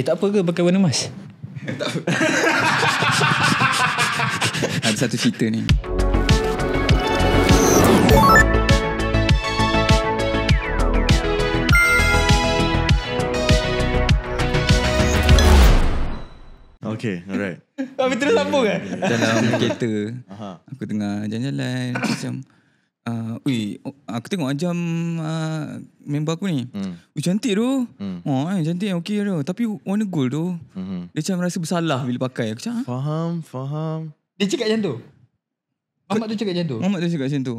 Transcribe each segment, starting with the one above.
Eh tak apa ke pakai warna emas? tak apa. Ada satu cerita ni. Okay, alright. Tapi terus sambung kan? Dalam kereta. Aku tengah jalan-jalan. macam... Uh, Weh, oh, aku tengok ajam lah uh, member aku ni. Hmm. Weh, cantik tu. Hmm. Oh, eh, cantik, eh, okey tu. Tapi warna gold tu, hmm. dia macam rasa bersalah bila pakai. Aku cakap, ah. faham, faham. Dia cakap macam tu? Mamat tu cakap macam tu? Mamat tu cakap macam tu.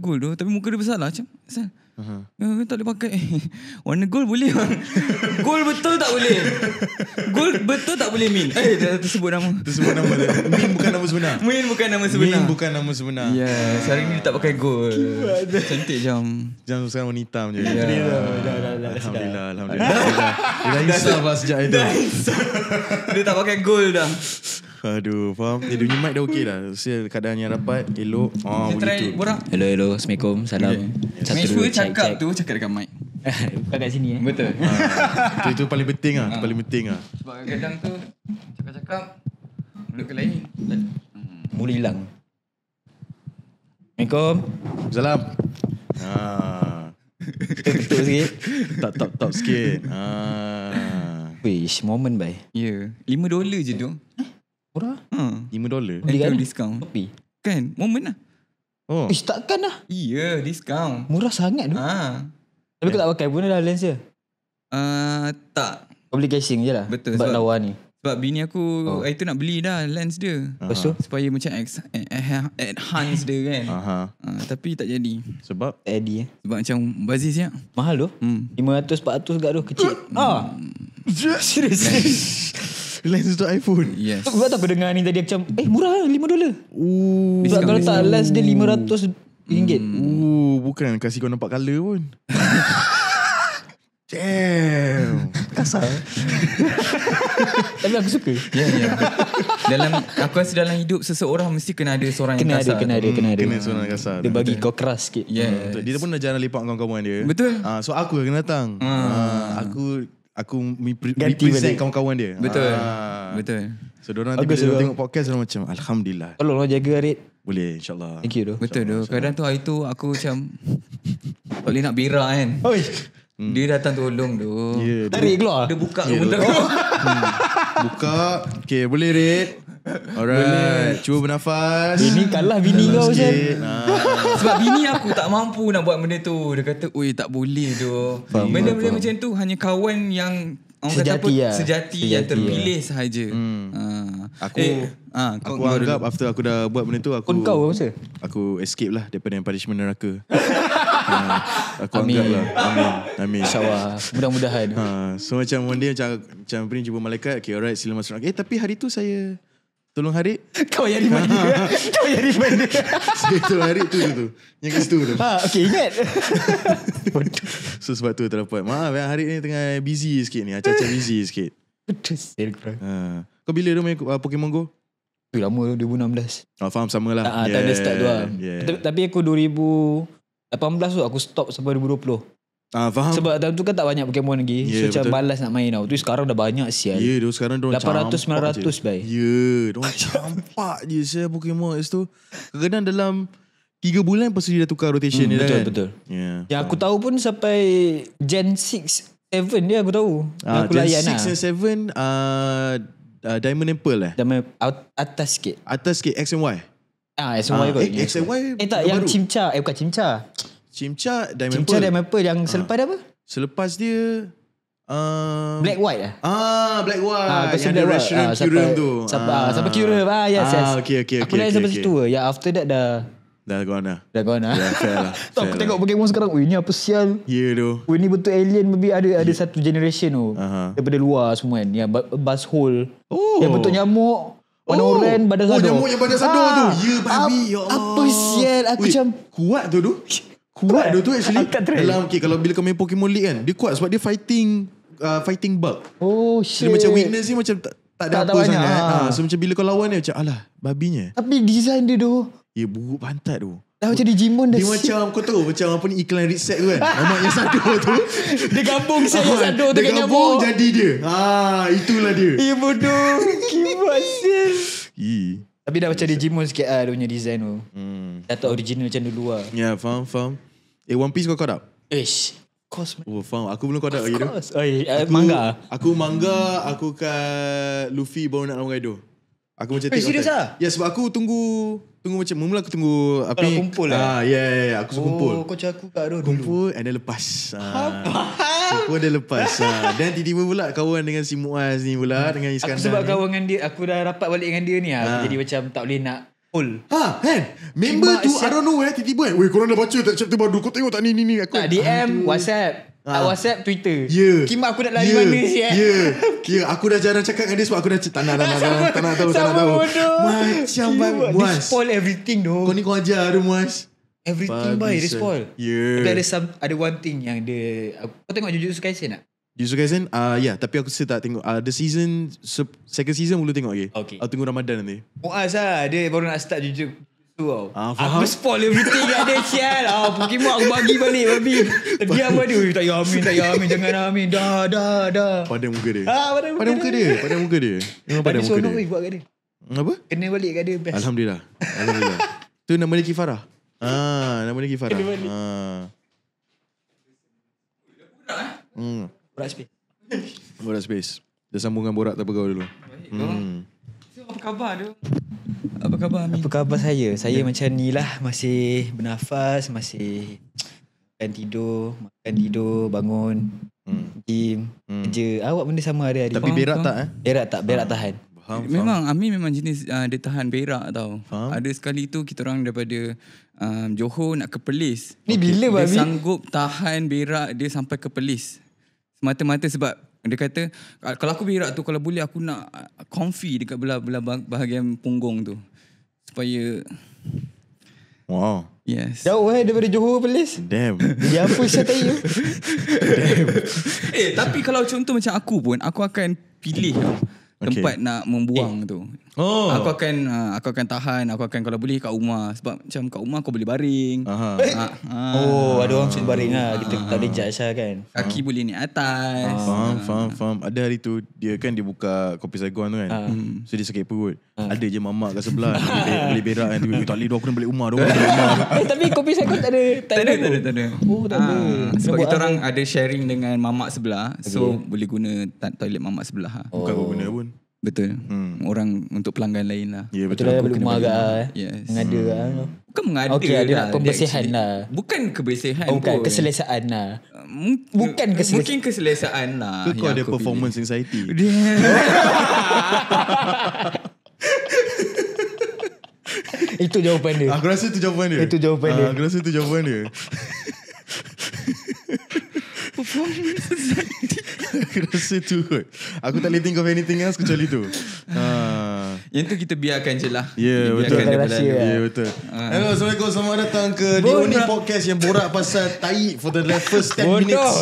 Gold tu, tapi muka dia bersalah. Macam, Uh-huh. Uh, tak boleh pakai. Warna gold boleh bang. gold betul tak boleh. Gold betul tak boleh Min. Eh, dah tersebut nama. Tersebut nama dia. Min bukan nama sebenar. Min bukan nama sebenar. Min bukan nama sebenar. Ya, yeah, sehari ni dia tak pakai gold. Cantik jam. Jam sekarang warna hitam je. Yeah. Ya. Yeah. Alhamdulillah. Alhamdulillah. Alhamdulillah. Dah hisap lah sejak itu. Dah hisap. Dia tak pakai gold dah. Aduh, faham. Dia punya mic dah okey dah. Saya keadaan yang rapat, elok. Ah, oh, Try borak. Hello, hello. Assalamualaikum. Salam. Okay. Make sure cakap check. tu, cakap dekat mic. Bukan kat sini eh. Betul. Ah, itu, itu paling penting ah, ah. paling penting ah. Sebab kadang tu cakap-cakap mulut ke lain. Hmm. Mulut hilang. Assalamualaikum. Salam. Ah. Tutup sikit. Tak top top sikit. Ah. Wish moment bye. Ya. Yeah. 5 dolar je tu. Murah? Ha. Hmm. 5 dolar. Beli kan? Discount. Kopi. Kan? Moment lah. Oh. Ish, takkan lah. Iya, yeah, discount. Murah sangat tu. Ha. Tapi yeah. kau tak pakai pun dah lens dia? Uh, tak. Kau beli casing je lah. Betul. Sebab, sebab lawa ni. Sebab bini aku, oh. itu nak beli dah lens dia. Lepas uh-huh. Supaya macam ex- eh, enhance dia kan. Uh-huh. Uh, tapi tak jadi. Sebab? Eddie eh. Sebab macam bazis ya. Mahal tu. Hmm. 500, 400 gak tu. Kecil. Hmm. Ah. Serius. Serius. lens untuk iPhone. Yes. Sebab tu aku dengar ni tadi macam eh murah lah 5 dolar. Ooh. Sebab kalau tak lens dia 500 ringgit. Mm. Ooh, bukan kasi kau nampak color pun. Damn. Kasar. Tapi aku suka. Ya, yeah, ya. Yeah. Dalam aku rasa dalam hidup seseorang mesti kena ada seorang kena yang kasar. Kena ada, kena hmm. ada, kena ada. seorang kasar. Dia bagi kau keras sikit. Yes. Dia pun dah jalan lipat dengan kawan-kawan dia. Betul. Uh, so aku yang kena datang. Hmm. Uh, aku aku Ganti represent kawan-kawan dia. Betul. Ah. Betul. So dia orang bila tengok podcast dia macam alhamdulillah. Kalau Allah jaga Arit. Boleh insyaallah. Thank you doh. Betul doh. Kadang tu hari tu aku macam boleh nak bira kan. Oi. Hmm. Dia datang tolong tu. Yeah, Tarik keluar. Dia buka yeah, ya, hmm. Buka. Okay boleh Red. Alright Cuba bernafas Bini kalah bini kau je. Sebab bini aku tak mampu nak buat benda tu Dia kata Ui tak boleh tu Benda-benda macam tu Hanya kawan yang orang sejati, kata apa, lah. sejati Sejati yang terpilih lah. sahaja hmm. uh. Aku eh, ha, Aku anggap dulu. after aku dah buat benda tu Aku oh, kau apa Aku escape lah Daripada yang punishment neraka Ha, aku Amin. anggap lah Amin Amin InsyaAllah Mudah-mudahan ha, So macam one day Macam, macam apa ni Jumpa malaikat Okay alright Sila masuk Eh tapi hari tu saya Tolong hari, Kau yang remind dia. Eh? Kau yang remind dia. Tolong hari tu tu tu. Yang kat situ tu. Ha, ah, okay, ingat. so sebab tu terdapat. Maaf ya, Harid ni tengah busy sikit ni. Acah-acah busy sikit. Betul. ha. Kau bila dia main uh, Pokemon Go? Tu lama tu, 2016. Oh, faham, sama lah. Ha, ah, yeah. Tak ada start tu lah. Yeah. Tapi aku 2018 tu aku stop sampai 2020. Ah, faham. Sebab dalam tu kan tak banyak Pokemon lagi. Yeah, so macam betul. balas nak main tau. Tu sekarang dah banyak sial. Ya, yeah, sekarang dia orang 800 900 bai. Ya, dia orang campak je sial Pokemon itu. Kadang dalam 3 bulan pasal dia tukar rotation hmm, dia betul, kan. Betul, betul. Yeah, ya. Yang aku tahu pun sampai Gen 6 Seven dia aku tahu. Ah, Gen 6 lah. dan and 7 uh, uh, Diamond and Pearl eh. Diamond atas sikit. Atas sikit X and Y. Ah, X and Y ah, X, eh, X and Y. Eh tak, yang baru. Cimca. Eh bukan Cimca. Cimcak Diamond Cimcak Pearl. Diamond Pearl yang selepas ah. dia apa? Selepas dia Um, black White lah. Ah, Black White. Ah, yang ada restaurant Curum sampai, tu. Sampai, ah. ah. sampai Curum lah. Ah, yes, ah, yes. Okay, okay, aku okay, Aku sampai situ ya? after that dah... Dah gone lah. Dah gone lah. Yeah, fair lah. Tau, aku tengok lah. Pokemon sekarang. Ui, ni apa sial. Ya tu. Ui, ni betul alien. Maybe ada ada ya. satu generation tu. Daripada luar semua kan. Yang bus hole. Oh. Yang betul nyamuk. Warna oh. oran, badan sadu. Oh, nyamuk yang badan sadu ah. tu. Ya, yeah, babi. Ap- oh. Apa sial. Aku macam... Kuat tu tu. Kuat dia tu actually. Dalam okay, kalau bila kau main Pokemon League kan, dia kuat sebab dia fighting uh, fighting bug. Oh shit. Jadi macam weakness ni macam tak, tak ada tak apa sangat. Ha. ha. So macam bila kau lawan dia macam alah, babinya. Tapi design dia tu. Ya buruk pantat tu. Dah macam Digimon dah Dia siap. macam kau tahu macam apa ni iklan reset tu kan. Nama yang satu tu. Dia gabung ah, saya yang satu tu Dia gabung jadi dia. Ha, itulah dia. Ya bodoh. Kibasin. Tapi dah macam Digimon sikit lah dia punya design tu. Hmm. Dah original macam dulu lah. Ya, yeah, faham, faham. Eh One Piece kau kau up? Ish. Of course man. Oh, Aku belum kau up lagi tu. Oi, manga. Aku manga, aku kat Luffy baru nak lawan Kaido. Aku macam tengok. Serius ah? Ya, sebab aku tunggu tunggu macam mula aku tunggu apa ni? Kumpul lah. ah. Ya, ya, ya, aku suka oh, kumpul. Oh, kau aku kat dulu. Kumpul and then lepas. Ah, apa? Kumpul dia lepas. Dan ah, tiba-tiba pula kawan dengan si Muaz ni pula dengan Iskandar. Aku sebab kawan dengan dia, aku dah rapat balik dengan dia ni ah. ah. Jadi macam tak boleh nak Old. Ha, kan? Member tu, siap. I don't know eh, tiba-tiba eh. Weh, korang dah baca tak chapter baru. Kau tengok tak ni, ni, ni. Aku. DM, WhatsApp. Ha. WhatsApp, Twitter. Yeah. Kim, aku nak lari yeah. mana sih eh? Yeah. yeah. Aku dah jarang cakap dengan dia sebab aku dah cakap. Tak nak, tak nak, tak nak, tak nak, tak nak, tahu. Macam, bai, muas. They spoil everything, though. Kau ni kau ajar, ada muas. Everything, bai, they spoil. Yeah. ada, some, ada one thing yang dia... Kau tengok Jujutsu Kaisen tak? Jujutsu Kaisen? Uh, ah yeah, ya, tapi aku still tak tengok. Uh, the season, second season belum tengok lagi. Okay. Aku tunggu Ramadan nanti. Puas oh, lah, dia baru nak start Jujutsu tau. Ah, faham. Aku spoil everything kat dia, Sial. Ah, Pokemon aku bagi balik, babi. Tapi apa dia? Tak ya, Amin, tak ya, Amin. Jangan Amin. Dah, dah, dah. Pada muka dia. Ah, pada, pada muka, dia. Pada muka dia. Pada muka dia. Pada muka dia. Pada muka Apa? Kena balik kat dia, best. Alhamdulillah. Alhamdulillah. tu nama dia Kifarah. Ah, nama dia Kifarah. Kena balik. Ah. Hmm. Borak space. Borak space. Dia sambungan borak tak apa kau dulu. Baik. Hmm. So, apa khabar tu? Apa khabar Amin? Apa khabar saya? Saya yeah. macam ni lah. Masih bernafas, masih makan tidur, makan tidur, bangun. Hmm. Gym, hmm. kerja. Awak benda sama hari-hari. Tapi berak tak eh? Berak tak, berak ha. tahan. Faham, Memang Ami memang jenis uh, dia tahan berak tau. Faham. Ada sekali tu kita orang daripada um, Johor nak ke Perlis. Ni okay. bila Babi? Dia sanggup tahan berak dia sampai ke Perlis. Semata-mata sebab dia kata ah, kalau aku berak tu kalau boleh aku nak ah, comfy dekat belah-belah bahagian punggung tu. Supaya Wow. Yes. Jauh eh daripada Johor Palace. Damn. Dia apa saya tanya. Damn. Eh tapi kalau contoh macam aku pun aku akan pilih okay. tempat nak membuang eh. tu. Oh. Aku akan uh, aku akan tahan, aku akan kalau boleh kat rumah sebab macam kat rumah kau boleh baring. Uh-huh. Uh, uh, oh, ada orang suka baring lah. Kita uh-huh. tak boleh judge lah kan. Kaki uh-huh. boleh ni atas. Uh-huh. Faham, faham, faham. Ada hari tu dia kan dia buka kopi saigon tu kan. Uh-huh. So dia sakit perut. Uh-huh. Ada je mamak kat sebelah boleh, boleh berak kan. Tak boleh dua aku nak balik rumah dua. Eh, tapi kopi saigon tak ada. Tak ada, tak ada. Tak ada. Oh, tak ada. sebab kita orang ada sharing dengan mamak sebelah. So boleh guna toilet mamak sebelah. Lah. Oh. Bukan kau guna pun. Betul. Hmm. Orang untuk pelanggan lain lah. Yeah, betul. betul aku lah, kena marah. Lah, eh. Yes. Mengada hmm. lah. Bukan mengada okay, lah. Okay, pembersihan lah. Bukan kebersihan oh, Bukan, keselesaan lah. bukan keselesaan. Mungkin keselesaan lah. kau ada performance anxiety. itu jawapan dia. Aku rasa itu jawapan dia. Itu jawapan dia. Ah, aku rasa itu jawapan dia. performance anxiety. rasa tu kot. Aku tak boleh think of anything else kecuali tu. Ha. Yang tu kita biarkan je lah. Ya, yeah, betul. Biarkan dia berlalu. yeah, ya, betul. Ha. Hello, Assalamualaikum. Selamat datang ke Bora. The Only Podcast yang borak pasal taik for the first 10 minutes.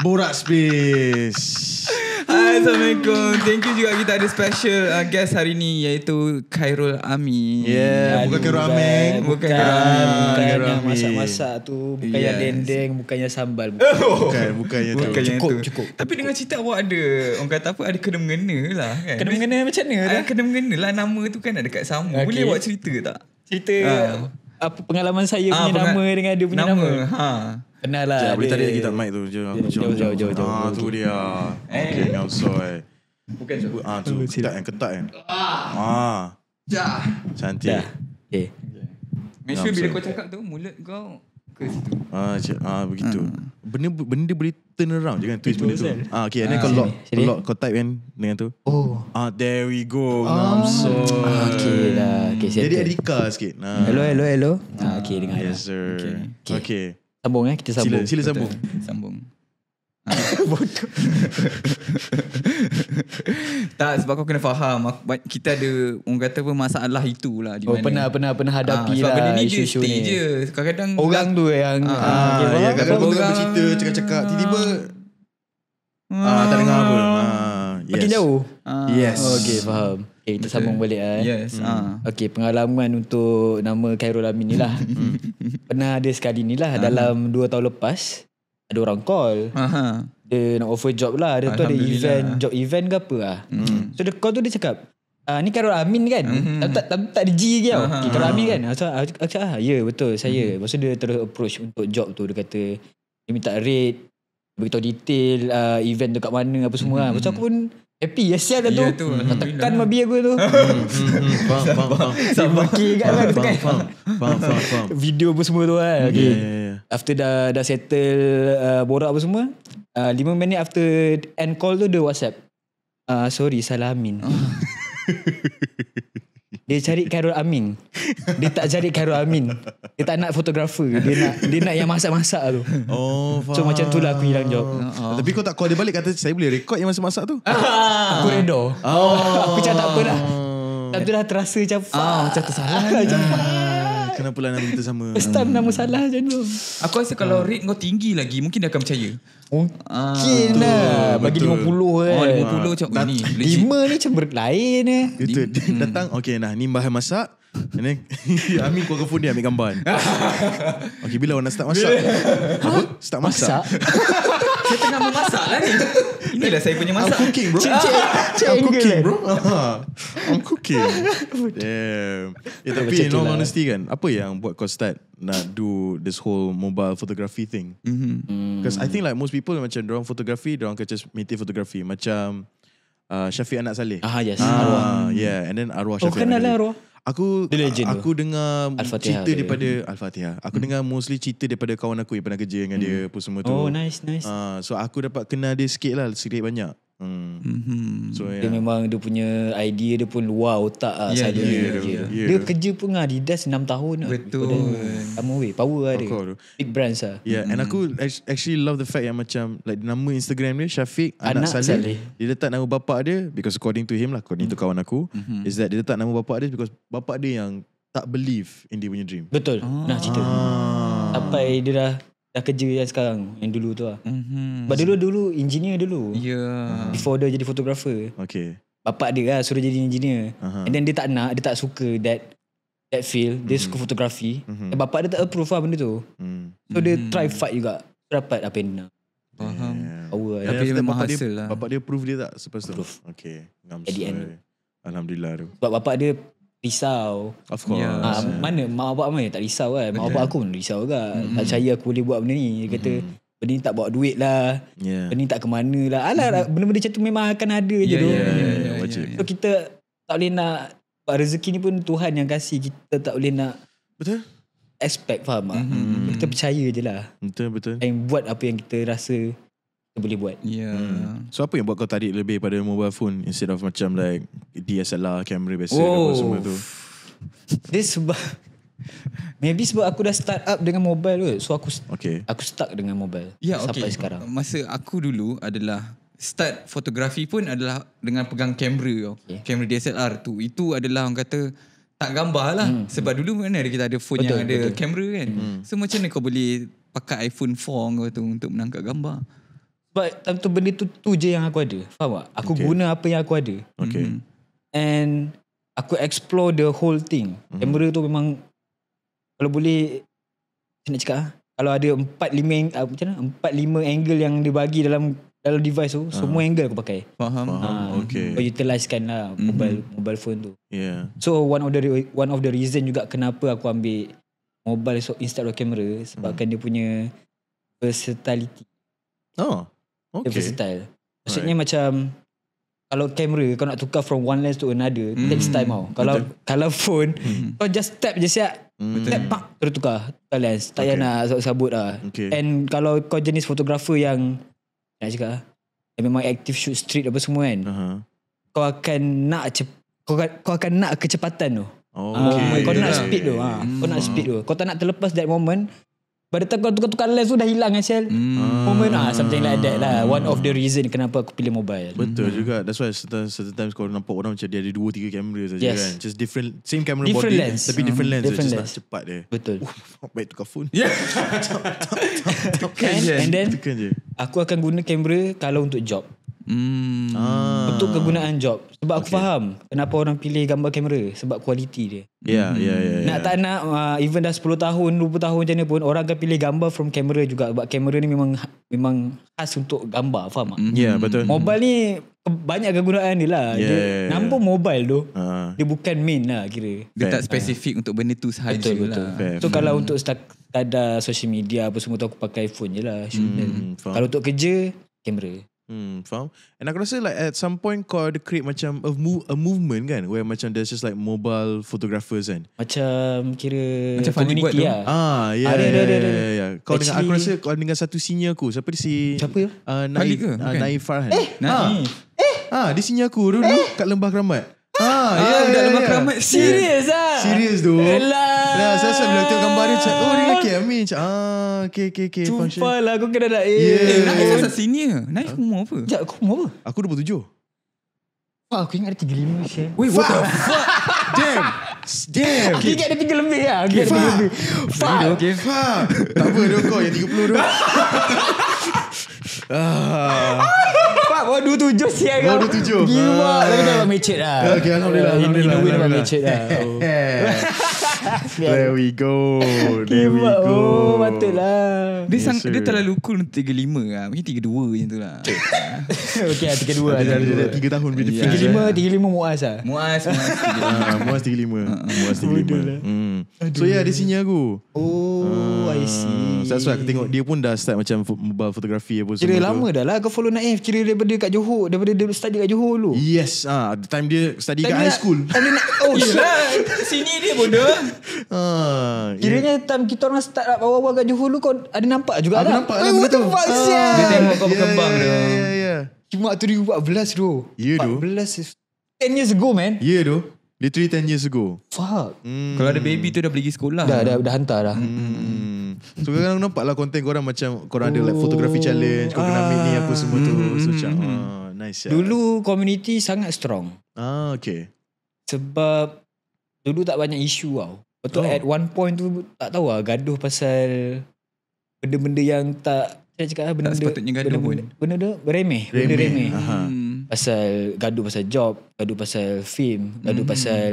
Borak space. Hai Assalamualaikum Thank you juga kita ada special uh, guest hari ni Iaitu Khairul Amin yeah, Bukan Khairul Amin Bukan, bukan Khairul Amin Bukan yang masak-masak tu oh. Bukan yang dendeng Bukan yang sambal Bukan, bukan, bukan yang bukan tu yang cukup, cukup, cukup Tapi dengan cerita awak ada Orang kata apa Ada kena mengena lah kan? Kena mengena macam mana ah, Kena mengena lah Nama tu kan ada kat sama okay. Boleh awak cerita tak Cerita uh. Apa pengalaman saya uh, punya pengal- nama Dengan dia punya nama, nama. Ha. Kenal lah. Jangan boleh tarik lagi tak mic tu. Jauh-jauh. Ah, tu dia. Eh. Okay, I'm sorry. Bukan tu. Ah, tu. yang ketat kan. kan? Ah. ah. Dah. Cantik. Dah. Okay. Make sure bila kau cakap tu, mulut kau ke situ. Ah, ah begitu. Hmm. Benda dia boleh turn around je kan twist benda tu. Ah okey, ah, ni kau lock, sini. lock kau type kan dengan tu. Oh. Ah there we go. Oh. Ah. I'm ah, okay lah. Okay, Jadi Erika sikit. Hello hello hello. Ah, ah okey Yes sir. okay. okay. Sambung eh, kita sambung. Sila, sila sambung. Sambung. Ha. Bodoh. tak, sebab kau kena faham. Kita ada, orang kata pun masalah itulah. Di oh, mana. pernah, pernah, pernah hadapi ha, lah isu-isu ni. Sebab benda je, Kadang-kadang... Orang tu yang... Ha, ha, ya, kadang-kadang orang bercerita, cakap-cakap. Tiba-tiba... Ha, ha, tak dengar apa. Ha, yes. Makin jauh? Ha. Yes. Okay, faham eh kita Betul. sambung balik lah. Yes. Hmm. Uh. Ah. Okay, pengalaman untuk nama Khairul Amin ni lah. Pernah ada sekali ni lah. uh Dalam dua tahun lepas, ada orang call. uh Dia nak offer job lah. Dia tu ada event, job event ke apa lah. Hmm. So, the call tu dia cakap, ah ni Karol Amin kan uh-huh. tak, tak, tak ada G lagi tau uh-huh. Amin kan so, aku, aku ah, Ya betul saya hmm. uh-huh. Maksud dia terus approach Untuk job tu Dia kata Dia minta rate Beritahu detail uh, Event tu kat mana Apa semua uh-huh. lah. Hmm. aku pun Happy ya sial tu. Ya, tu Tekan mabi aku tu. Hmm, hmm, hmm, faham, faham, faham. Sama. Faham, faham, kan. faham. Faham, faham, faham. Video pun semua tu kan. Okay. After dah dah settle uh, borak apa semua. Uh, lima minit after end call tu dia whatsapp. Uh, sorry, salah Amin. Dia cari Khairul Amin. Dia tak cari Khairul Amin. Dia tak nak fotografer. Dia nak dia nak yang masak-masak tu. Oh, so, macam tu lah aku hilang job. Oh. Tapi kau tak call dia balik kata saya boleh record yang masak-masak tu. Ah. Aku redo. Oh. aku cakap tak apalah. Tapi dah terasa macam ah. macam tersalah. Ah. Macam, ah kenapa lah nama kita sama? Ustaz hmm. nama salah je tu. Aku rasa kalau uh. rate kau tinggi lagi, mungkin dia akan percaya. Mungkin uh, lah. Bagi lima puluh kan. Oh, lima puluh macam oh, ah, ni. Lima ni macam berlain eh. Itu, hmm. datang, okay nah. Ni bahan masak. Ini, then Ami keluar ke dia ambil gambar Okay bila orang nak start masak Apa? Start masak? masak? saya tengah memasak lah ni Inilah saya punya masak I'm cooking bro I'm cooking bro I'm cooking Damn Eh tapi in all lah. honesty kan Apa yang buat kau start Nak do this whole mobile photography thing Because mm-hmm. Mm. I think like most people Macam dorang photography, Dorang kerja meeting photography. Macam uh, Syafiq Anak Saleh Ah yes ah, Yeah and then Arwah oh, Syafiq Oh kenal lah Arwah Aku The aku dengar Al-Fatihah cerita dia. daripada hmm. Al-Fatihah. Aku hmm. dengar mostly cerita daripada kawan aku yang pernah kerja dengan hmm. dia pun semua tu. Oh nice nice. Uh, so aku dapat kenal dia sikit lah sikit banyak. Hmm. hmm. So, yeah. Dia ya. memang dia punya idea dia pun luar otak lah yeah, yeah, yeah, dia. Yeah. dia kerja pun dengan Adidas 6 tahun lah. Betul Sama way Power lah dia Big brands lah Yeah mm. and hmm. aku actually love the fact yang macam Like nama Instagram dia Shafiq Anak, Anak Salih. Salih Dia letak nama bapak dia Because according to him lah According mm. to kawan aku mm-hmm. Is that dia letak nama bapak dia Because bapa dia yang tak believe in dia punya dream. Betul. Ah. Nah cerita. Ah. Apa dia dah dah kerja yang sekarang yang dulu tu lah. mm dulu dulu engineer dulu. Ya. Yeah. Uh-huh. Before dia jadi photographer. Okay. Bapak dia lah suruh jadi engineer. Uh-huh. And then dia tak nak, dia tak suka that that feel. Mm-hmm. Dia mhm. suka fotografi. Mm-hmm. bapak dia tak approve lah benda tu. Mm. So dia mm-hmm. try fight juga. Dapat apa lah yang dia nak. Faham. Yeah. Yeah. Tapi memang hasil dia, lah. Bapak dia approve dia tak? Approve. Okay. Ngam At end. Alhamdulillah Sebab bapak dia risau of course yeah. Ya. Uh, yeah. mana mak bapak mai tak risau kan mak bapak aku pun risau juga mm-hmm. tak percaya aku boleh buat benda ni dia kata mm-hmm. benda ni tak bawa duit lah yeah. benda ni tak ke mana lah alah mm-hmm. Lah, benda-benda macam tu memang akan ada yeah, tu. yeah, yeah, yeah, yeah, yeah. so kita tak boleh nak buat rezeki ni pun Tuhan yang kasih kita tak boleh nak betul expect faham mm-hmm. lah. kita percaya je lah betul betul and buat apa yang kita rasa kita boleh buat. Yeah. Hmm. So apa yang buat kau tarik lebih pada mobile phone instead of macam like DSLR kamera biasa oh. semua tu? This sebab maybe sebab aku dah start up dengan mobile tu. So aku okay. aku stuck dengan mobile yeah, sampai okay. sekarang. Masa aku dulu adalah start fotografi pun adalah dengan pegang kamera tu. Okay. Kamera DSLR tu. Itu adalah orang kata tak gambar lah. Hmm. Sebab dulu mana ada kita ada phone betul, yang ada betul. kamera kan. Hmm. So macam mana kau boleh pakai iPhone 4 kau tu untuk menangkap gambar? But time tu benda tu tu je yang aku ada. Faham tak? Aku okay. guna apa yang aku ada. Okay. Mm-hmm. And aku explore the whole thing. Mm-hmm. Kamera mm-hmm. tu memang kalau boleh saya nak cakap ah? kalau ada 4 5 ah, macam mana Empat lima angle yang dia bagi dalam dalam device tu uh. semua angle aku pakai. Faham. faham. Ha, okay. utilize lah mm-hmm. mobile mm-hmm. mobile phone tu. Yeah. So one of the one of the reason juga kenapa aku ambil mobile so instead of camera sebabkan mm. dia punya versatility. Oh. Okay. Dia versatile. Maksudnya right. macam kalau kamera kau nak tukar from one lens to another mm. takes time tau. Kalau Betul. kalau phone mm. kau just tap je siap. Mm. Tap pak terus tukar tukar lens. Tak payah okay. nak sabut lah. Okay. And kalau kau jenis fotografer yang nak cakap lah, yang memang active shoot street apa semua kan. Uh-huh. Kau akan nak cep, kau, kau akan nak kecepatan tu. Oh, ah, okay. kau, nak speed tu, uh. mm. kau nak hmm. speed tu. Kau tak nak terlepas that moment pada tu tukar-tukar lens tu dah hilang Asyal. Kan, hmm. Moment ah, something like that lah. Hmm. One of the reason kenapa aku pilih mobile. Betul hmm. juga. That's why certain, certain times kau nampak orang macam dia ada dua, tiga kamera saja yes. kan. Just different, same camera different body. Lens. Tapi hmm. different lens. Different so, lens. Just nak cepat dia. Betul. Oh, baik tukar phone. Yeah. tukar And then, aku akan guna kamera kalau untuk job. Hmm. Ah. Untuk kegunaan job Sebab aku okay. faham Kenapa orang pilih gambar kamera Sebab kualiti dia yeah, ya, ya, hmm. yeah, yeah, yeah, Nak tak nak uh, Even dah 10 tahun 20 tahun macam ni pun Orang akan pilih gambar From kamera juga Sebab kamera ni memang Memang khas untuk gambar Faham tak? Hmm. Ya yeah, betul Mobile ni Banyak kegunaan ni lah yeah, Dia yeah, yeah. mobile tu uh. Dia bukan main lah kira Dia tak spesifik uh. Untuk benda tu sahaja betul, lah. betul. lah Fair. So hmm. kalau untuk Tak ada social media Apa semua tu Aku pakai phone je lah hmm. Kalau untuk kerja Kamera Hmm, faham? And aku rasa like at some point kau ada create macam a, mo- a movement kan where macam there's just like mobile photographers kan. Macam kira macam community lah. Ah, yeah, ah, ada, ada, ada, ada. yeah, yeah, Kau dengan aku rasa kau dengan satu senior aku. Siapa dia si? Siapa ya? Uh, Naif, okay. Uh, Naif Farhan. Eh, ah. Naif. Ha. Eh. Ah dia senior aku dulu eh. kat Lembah Keramat. Ha, ah, ya, yeah, ah, yeah, yeah, Lembah yeah. Keramat. Serius ah. Yeah. Serius tu. Yeah. Dan saya rasa bila tengok gambar dia Cakap oh dia lelaki lah. Amin Cakap ah, Okay okay okay Jumpa lah aku kena nak eh. yeah. Naik senior Naik huh? umur apa Sekejap aku mau. apa Aku 27 Wah wow, aku ingat ada tiga 35 Wait what the fuck Damn Damn Aku ingat ada tiga lebih lah Aku ingat ada 3 lebih Fuck Fuck okay. Tak apa dia kau yang tiga puluh tu Pak, ah. bawa dua tujuh siang kau. Bawa dua tujuh. Gila. Tapi ah. dah macet lah. Okay, alhamdulillah. In a way dah macet lah. There we go. There we go. Oh, betul lah. Dia, yes, sang, dia terlalu cool untuk lima, lah. Mungkin dua macam tu lah. okay, 32 lah. Dia dah 3 tahun bila yeah. 35, 35 Muaz lah. Muaz, Muaz. Muaz 35. Muaz 35. Muaz 35. Muaz So yeah, dia senior aku. Oh, ah. I see. That's why aku tengok dia pun dah start macam mobile photography apa semua. Kira lama dah lah kau follow Naif. Kira daripada kat Johor, daripada dia study kat Johor dulu. Yes, ah, uh, time dia study kat high school. oh, yeah sini dia bodoh. Ha. Kiranya yeah. time kita orang start nak bawa-bawa kat Johor dulu kau ada nampak juga ada. tak? nampak lah benda ha. Dia tengok kau berkembang ya, ya, dia. Ya, ya ya. Cuma tu dia doh. belas tu. Ya tu. 10 years ago man. Ya yeah, doh. Literally 10 years ago. Fuck. Mm. Kalau ada baby tu dah pergi sekolah. Dah, dah, dah hantar dah. Mm. So kadang-kadang nampak lah konten korang macam korang oh. ada like photography oh. challenge, korang ah. kena ni apa semua tu. Hmm. So macam, ah, nice Dulu community sangat strong. Ah, okay. Sebab dulu tak banyak isu tau. Betul oh. at one point tu tak tahu lah gaduh pasal benda-benda yang tak saya cakap lah benda tak sepatutnya gaduh benda, pun benda tu beremeh benda remeh hmm. pasal gaduh pasal job gaduh pasal film gaduh hmm. pasal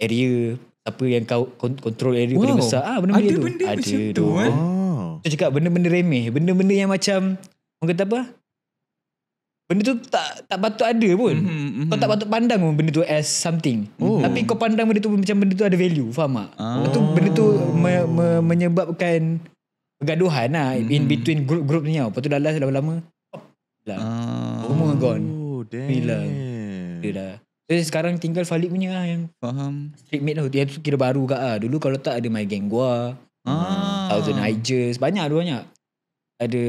area siapa yang kau control area wow. paling besar ah benda-benda ada tu benda ada benda macam tu, eh? tu oh. saya cakap benda-benda remeh benda-benda yang macam orang kata apa Benda tu tak tak patut ada pun. Mm-hmm, mm-hmm. Kau tak patut pandang pun benda tu as something. Oh. Tapi kau pandang benda tu macam benda tu ada value, faham tak? Oh. Tu benda tu me, me, menyebabkan pergaduhan lah mm-hmm. in mhm. between group-group ni tau. Lepas tu dah last lama-lama. Oh. Lah. Oh. Ah. Umur gone. Oh, Bila. Dia dah. Jadi sekarang tinggal Falik punya lah yang Faham. street mate tu. Dia tu kira baru kat lah. Dulu kalau tak ada my gang gua. Ah. Thousand Hygers. Banyak tu banyak ada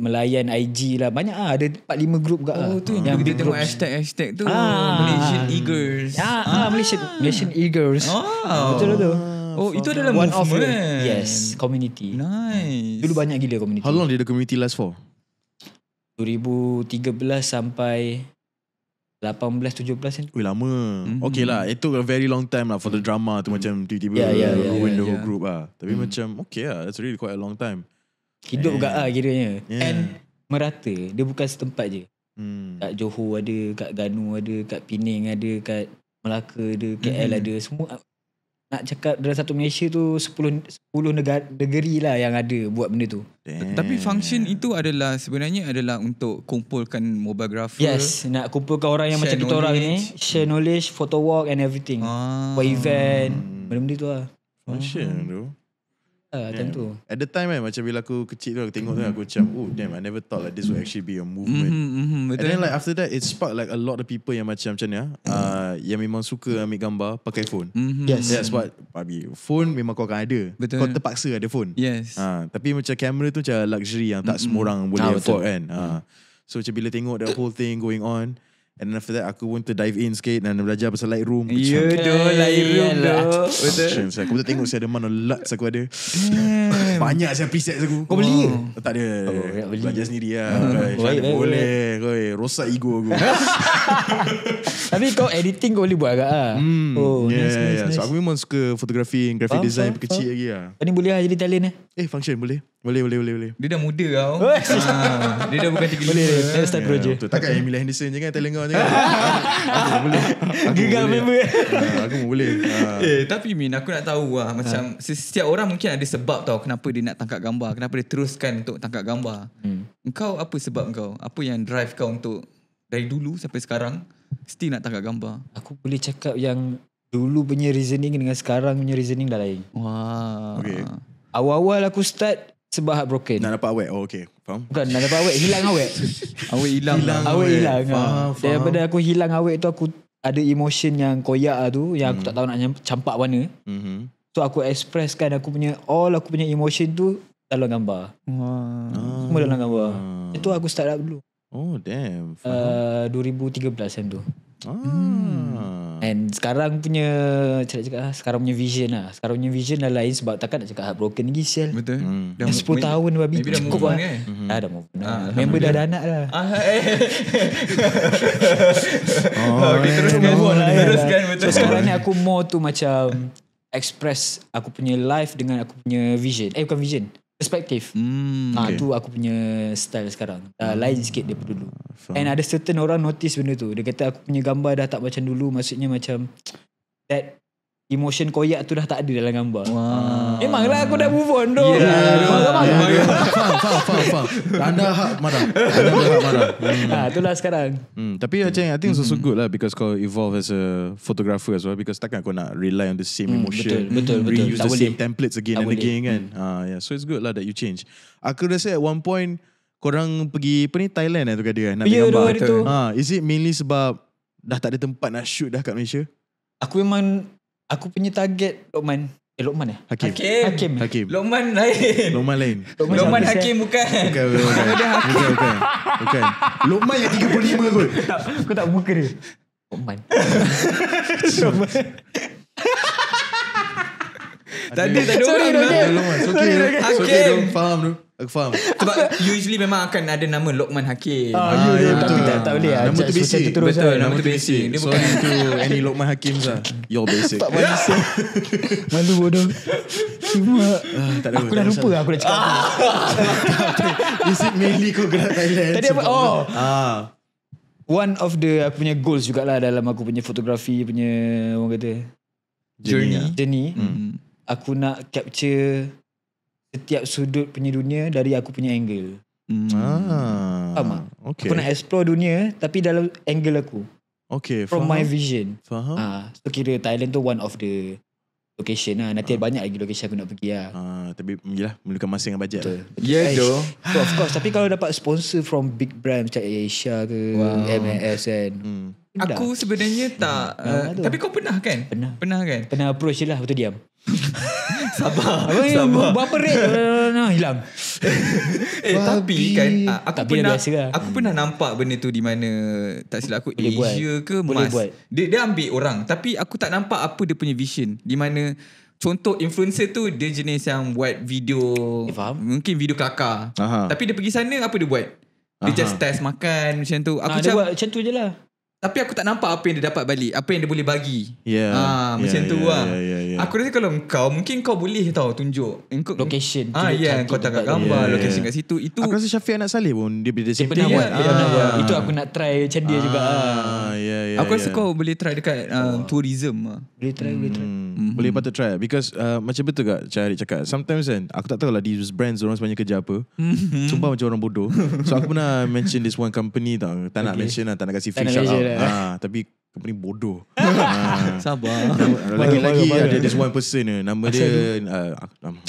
melayan IG lah banyak ah ada 4 5 grup kat oh, ah. tu yang dia tengok hashtag hashtag tu ah. Malaysian Eagles ah. ah. ah. Malaysian Malaysian Eagles oh. betul tu Oh, itu adalah one of yes community. Nice. Dulu banyak gila community. How long did the community last for? 2013 sampai 18, 17 Wih lama mm-hmm. Okay lah It took a very long time lah For the drama tu mm-hmm. macam Tiba-tiba yeah, yeah, yeah, Ruin yeah, the whole yeah. group lah Tapi mm. macam Okay lah That's really quite a long time Hidup yeah. kat ah eh. kira Yeah. And merata. Dia bukan setempat je. Hmm. Kat Johor ada, kat Ganu ada, kat Penang ada, kat Melaka ada, KL hmm. ada. Semua ah, nak cakap dalam satu Malaysia tu sepuluh sepuluh negara negeri lah yang ada buat benda tu. Damn. Tapi function itu adalah sebenarnya adalah untuk kumpulkan mobile grapher. Yes, nak kumpulkan orang yang macam kita orang ni, share knowledge, photo walk and everything. Ah. For event, benda-benda tu lah. Function tu. uh Uh, yeah. Tentu. At the time kan Macam bila aku kecil tu Aku tengok tu Aku macam Oh damn I never thought like This would actually be a movement mm-hmm, mm-hmm, And then like after that It sparked like a lot of people Yang macam macam ni mm. uh, Yang memang suka ambil gambar Pakai phone mm-hmm. Yes That's what Phone memang kau akan ada betul. Kau terpaksa ada phone Yes uh, Tapi macam camera tu Macam luxury Yang tak mm-hmm. semua orang Boleh ah, afford kan uh. So macam bila tengok That whole thing going on And then after that aku to dive in sikit dan belajar pasal Lightroom. Ya yeah, doh Lightroom doh. Betul. Aku pun tengok saya ada mana LUTs aku ada. Banyak saya presets aku. Kau beli? Oh. Tak ada. Oh, ya, beli. Belajar sendiri lah. Oh, baik, baik, boleh. Kau rosak ego aku. Tapi kau editing kau boleh buat agak lah. Mm. Oh, yeah, nice, yeah. Nice, so aku memang suka fotografi, graphic faham, design faham, kecil faham. lagi lah. Kau ni boleh lah jadi talent eh? Eh function boleh. Boleh, boleh, boleh. boleh. Dia dah muda kau. ha, ah, dia dah bukan tiga lima. Boleh, start yeah, project. Takkan Emilia Henderson je kan talent kau ni. boleh. Gegar member. aku boleh. Ah, ah. eh, tapi Min, aku nak tahu lah. Macam ha. setiap orang mungkin ada sebab tau kenapa dia nak tangkap gambar. Kenapa dia teruskan untuk tangkap gambar. Hmm. Kau apa sebab hmm. kau? Apa yang drive kau untuk dari dulu sampai sekarang still nak tangkap gambar? Aku boleh cakap yang dulu punya reasoning dengan sekarang punya reasoning dah lain. Wah. Okay. Awal-awal aku start sebab broken. Nak dapat awet. Oh, okay. Faham? Bukan, nak dapat awet. Hilang awet. awet hilang. hilang awet. awet hilang. Ah. Faham, faham. Daripada aku hilang awet tu, aku ada emotion yang koyak lah tu. Yang aku hmm. tak tahu nak campak mana. hmm So, aku expresskan aku punya, all aku punya emotion tu dalam gambar. Wow. Ah. Semua dalam gambar. Wow. Itu aku start up dulu. Oh, damn. Uh, 2013 macam tu. Ah. And sekarang punya cakap cakap ah, sekarang punya vision lah. Sekarang punya vision lah lain sebab takkan nak cakap heartbroken lagi sial. Betul. Hmm. Dah, dah 10 may, tahun babi. Maybe dah ah. move on kan? Ah, dah move on. Member dah ada anak lah. oh, okay, eh. teruskan. Oh, lah, eh. teruskan. Betul. So, sekarang ni aku more tu macam express aku punya life dengan aku punya vision. Eh bukan vision perspektif. Mm, ah, okay. tu aku punya style sekarang. Uh, lain sikit daripada dulu. So. And ada certain orang notice benda tu. Dia kata aku punya gambar dah tak macam dulu, maksudnya macam that emotion koyak tu dah tak ada dalam gambar. Wow. Ah. Memanglah aku dah move on doh. Ya, ah. Faham, faham, faham. Ya, ya. Anda hak marah. Anda hak marah. Hmm. Ha, itulah sekarang. Hmm. Tapi hmm. macam, I think it's also good lah because kau evolve as a photographer as well because takkan kau nak rely on the same hmm. emotion. Betul, betul, betul. Reuse tak the boleh. same templates again tak and boleh. again kan. Hmm. Ha, yeah. So it's good lah that you change. Aku rasa at one point, korang pergi, apa ni, Thailand eh, tu kata kan? Nak yeah, gambar. Hari tu. Ha, is it mainly sebab dah tak ada tempat nak shoot dah kat Malaysia? Aku memang Aku punya target Lokman Eh Lokman ya? Hakim Hakim, Hakim. Hakim. Lokman lain Lokman lain Lokman, Lokman Hakim bukan Bukan Lokman bukan. Bukan, bukan. bukan bukan Bukan Lokman yang 35 kot Kau tak buka dia Lokman Lokman Tak ada, tak ada Sorry, orang Sorry, Rodel. It's okay. It's okay. Faham tu. Aku faham. Sebab usually memang akan ada nama Lokman Hakim. Ah, ah, yeah, yeah, ya, betul. Tapi tak, tak boleh. Ah, nama tu basic. Betul, betul, nama, nama tu basic. basic. Dia Sorry bukan itu. any Lokman Hakim sah. You're basic. Tak boleh say. Malu bodoh. Cuma ah, tak aku dah lupa aku nak cakap. This is mainly kau gerak Thailand. Tadi apa? Oh. Ah. One of the aku punya goals jugalah dalam aku punya fotografi punya orang kata. Journey. Journey. Journey. Mm aku nak capture setiap sudut punya dunia dari aku punya angle. Hmm. Ah, Faham Okay. Aku nak explore dunia tapi dalam angle aku. Okay, From faham. my vision. Faham. Ah, so kira Thailand tu one of the location lah. Nanti ah. ada banyak lagi location aku nak pergi lah. Ah, tapi mm, yelah, memerlukan masa dengan bajet lah. Yeah, ya, eh, Aish. So, of course. tapi kalau dapat sponsor from big brand macam Asia ke, wow. MNS Hmm. Aku sebenarnya tak. Uh, Tapi kau pernah kan? Pernah. Pernah kan? Pernah approach je lah. Betul diam. sabar. Abang, sabar. Berapa rate? nah, hilang. eh Babi. tapi kan aku tapi pernah lah. aku pernah nampak benda tu di mana tak silap aku Boleh Asia buat. ke Boleh Mas. Buat. Dia dia ambil orang tapi aku tak nampak apa dia punya vision di mana contoh influencer tu dia jenis yang buat video eh, faham? mungkin video kelakar. Aha. Tapi dia pergi sana apa dia buat? Dia Aha. just test makan macam tu. Aku nah, macam, dia buat macam tu je lah. Tapi aku tak nampak apa yang dia dapat balik. Apa yang dia boleh bagi. Yeah. Ya, ha, yeah, macam yeah, tu ya, lah. Yeah, yeah, yeah. Aku rasa kalau kau, mungkin kau boleh tau tunjuk. Engkau, location. Ah, ya, yeah, kau tangkap gambar, yeah, ya, location yeah. kat situ. Itu, aku rasa Syafiq anak Saleh pun, dia boleh the same Yeah, yeah, yeah. yeah. Itu aku nak try macam dia ah, juga. Yeah, yeah, aku rasa yeah. kau boleh try dekat uh, tourism. Lah. Boleh try, hmm. boleh try. hmm Boleh patut try. Because uh, macam betul kak Cari cakap. Sometimes kan, aku tak tahu lah di brand orang sebenarnya kerja apa. Mm-hmm. Sumpah macam orang bodoh. So aku pernah mention this one company tau. Tak nak okay. mention lah, tak nak kasih fake shout out. Lah. Ah, tapi company bodoh. ah. Sabar. Lagi-lagi ada this one person ni. Nama dia, uh,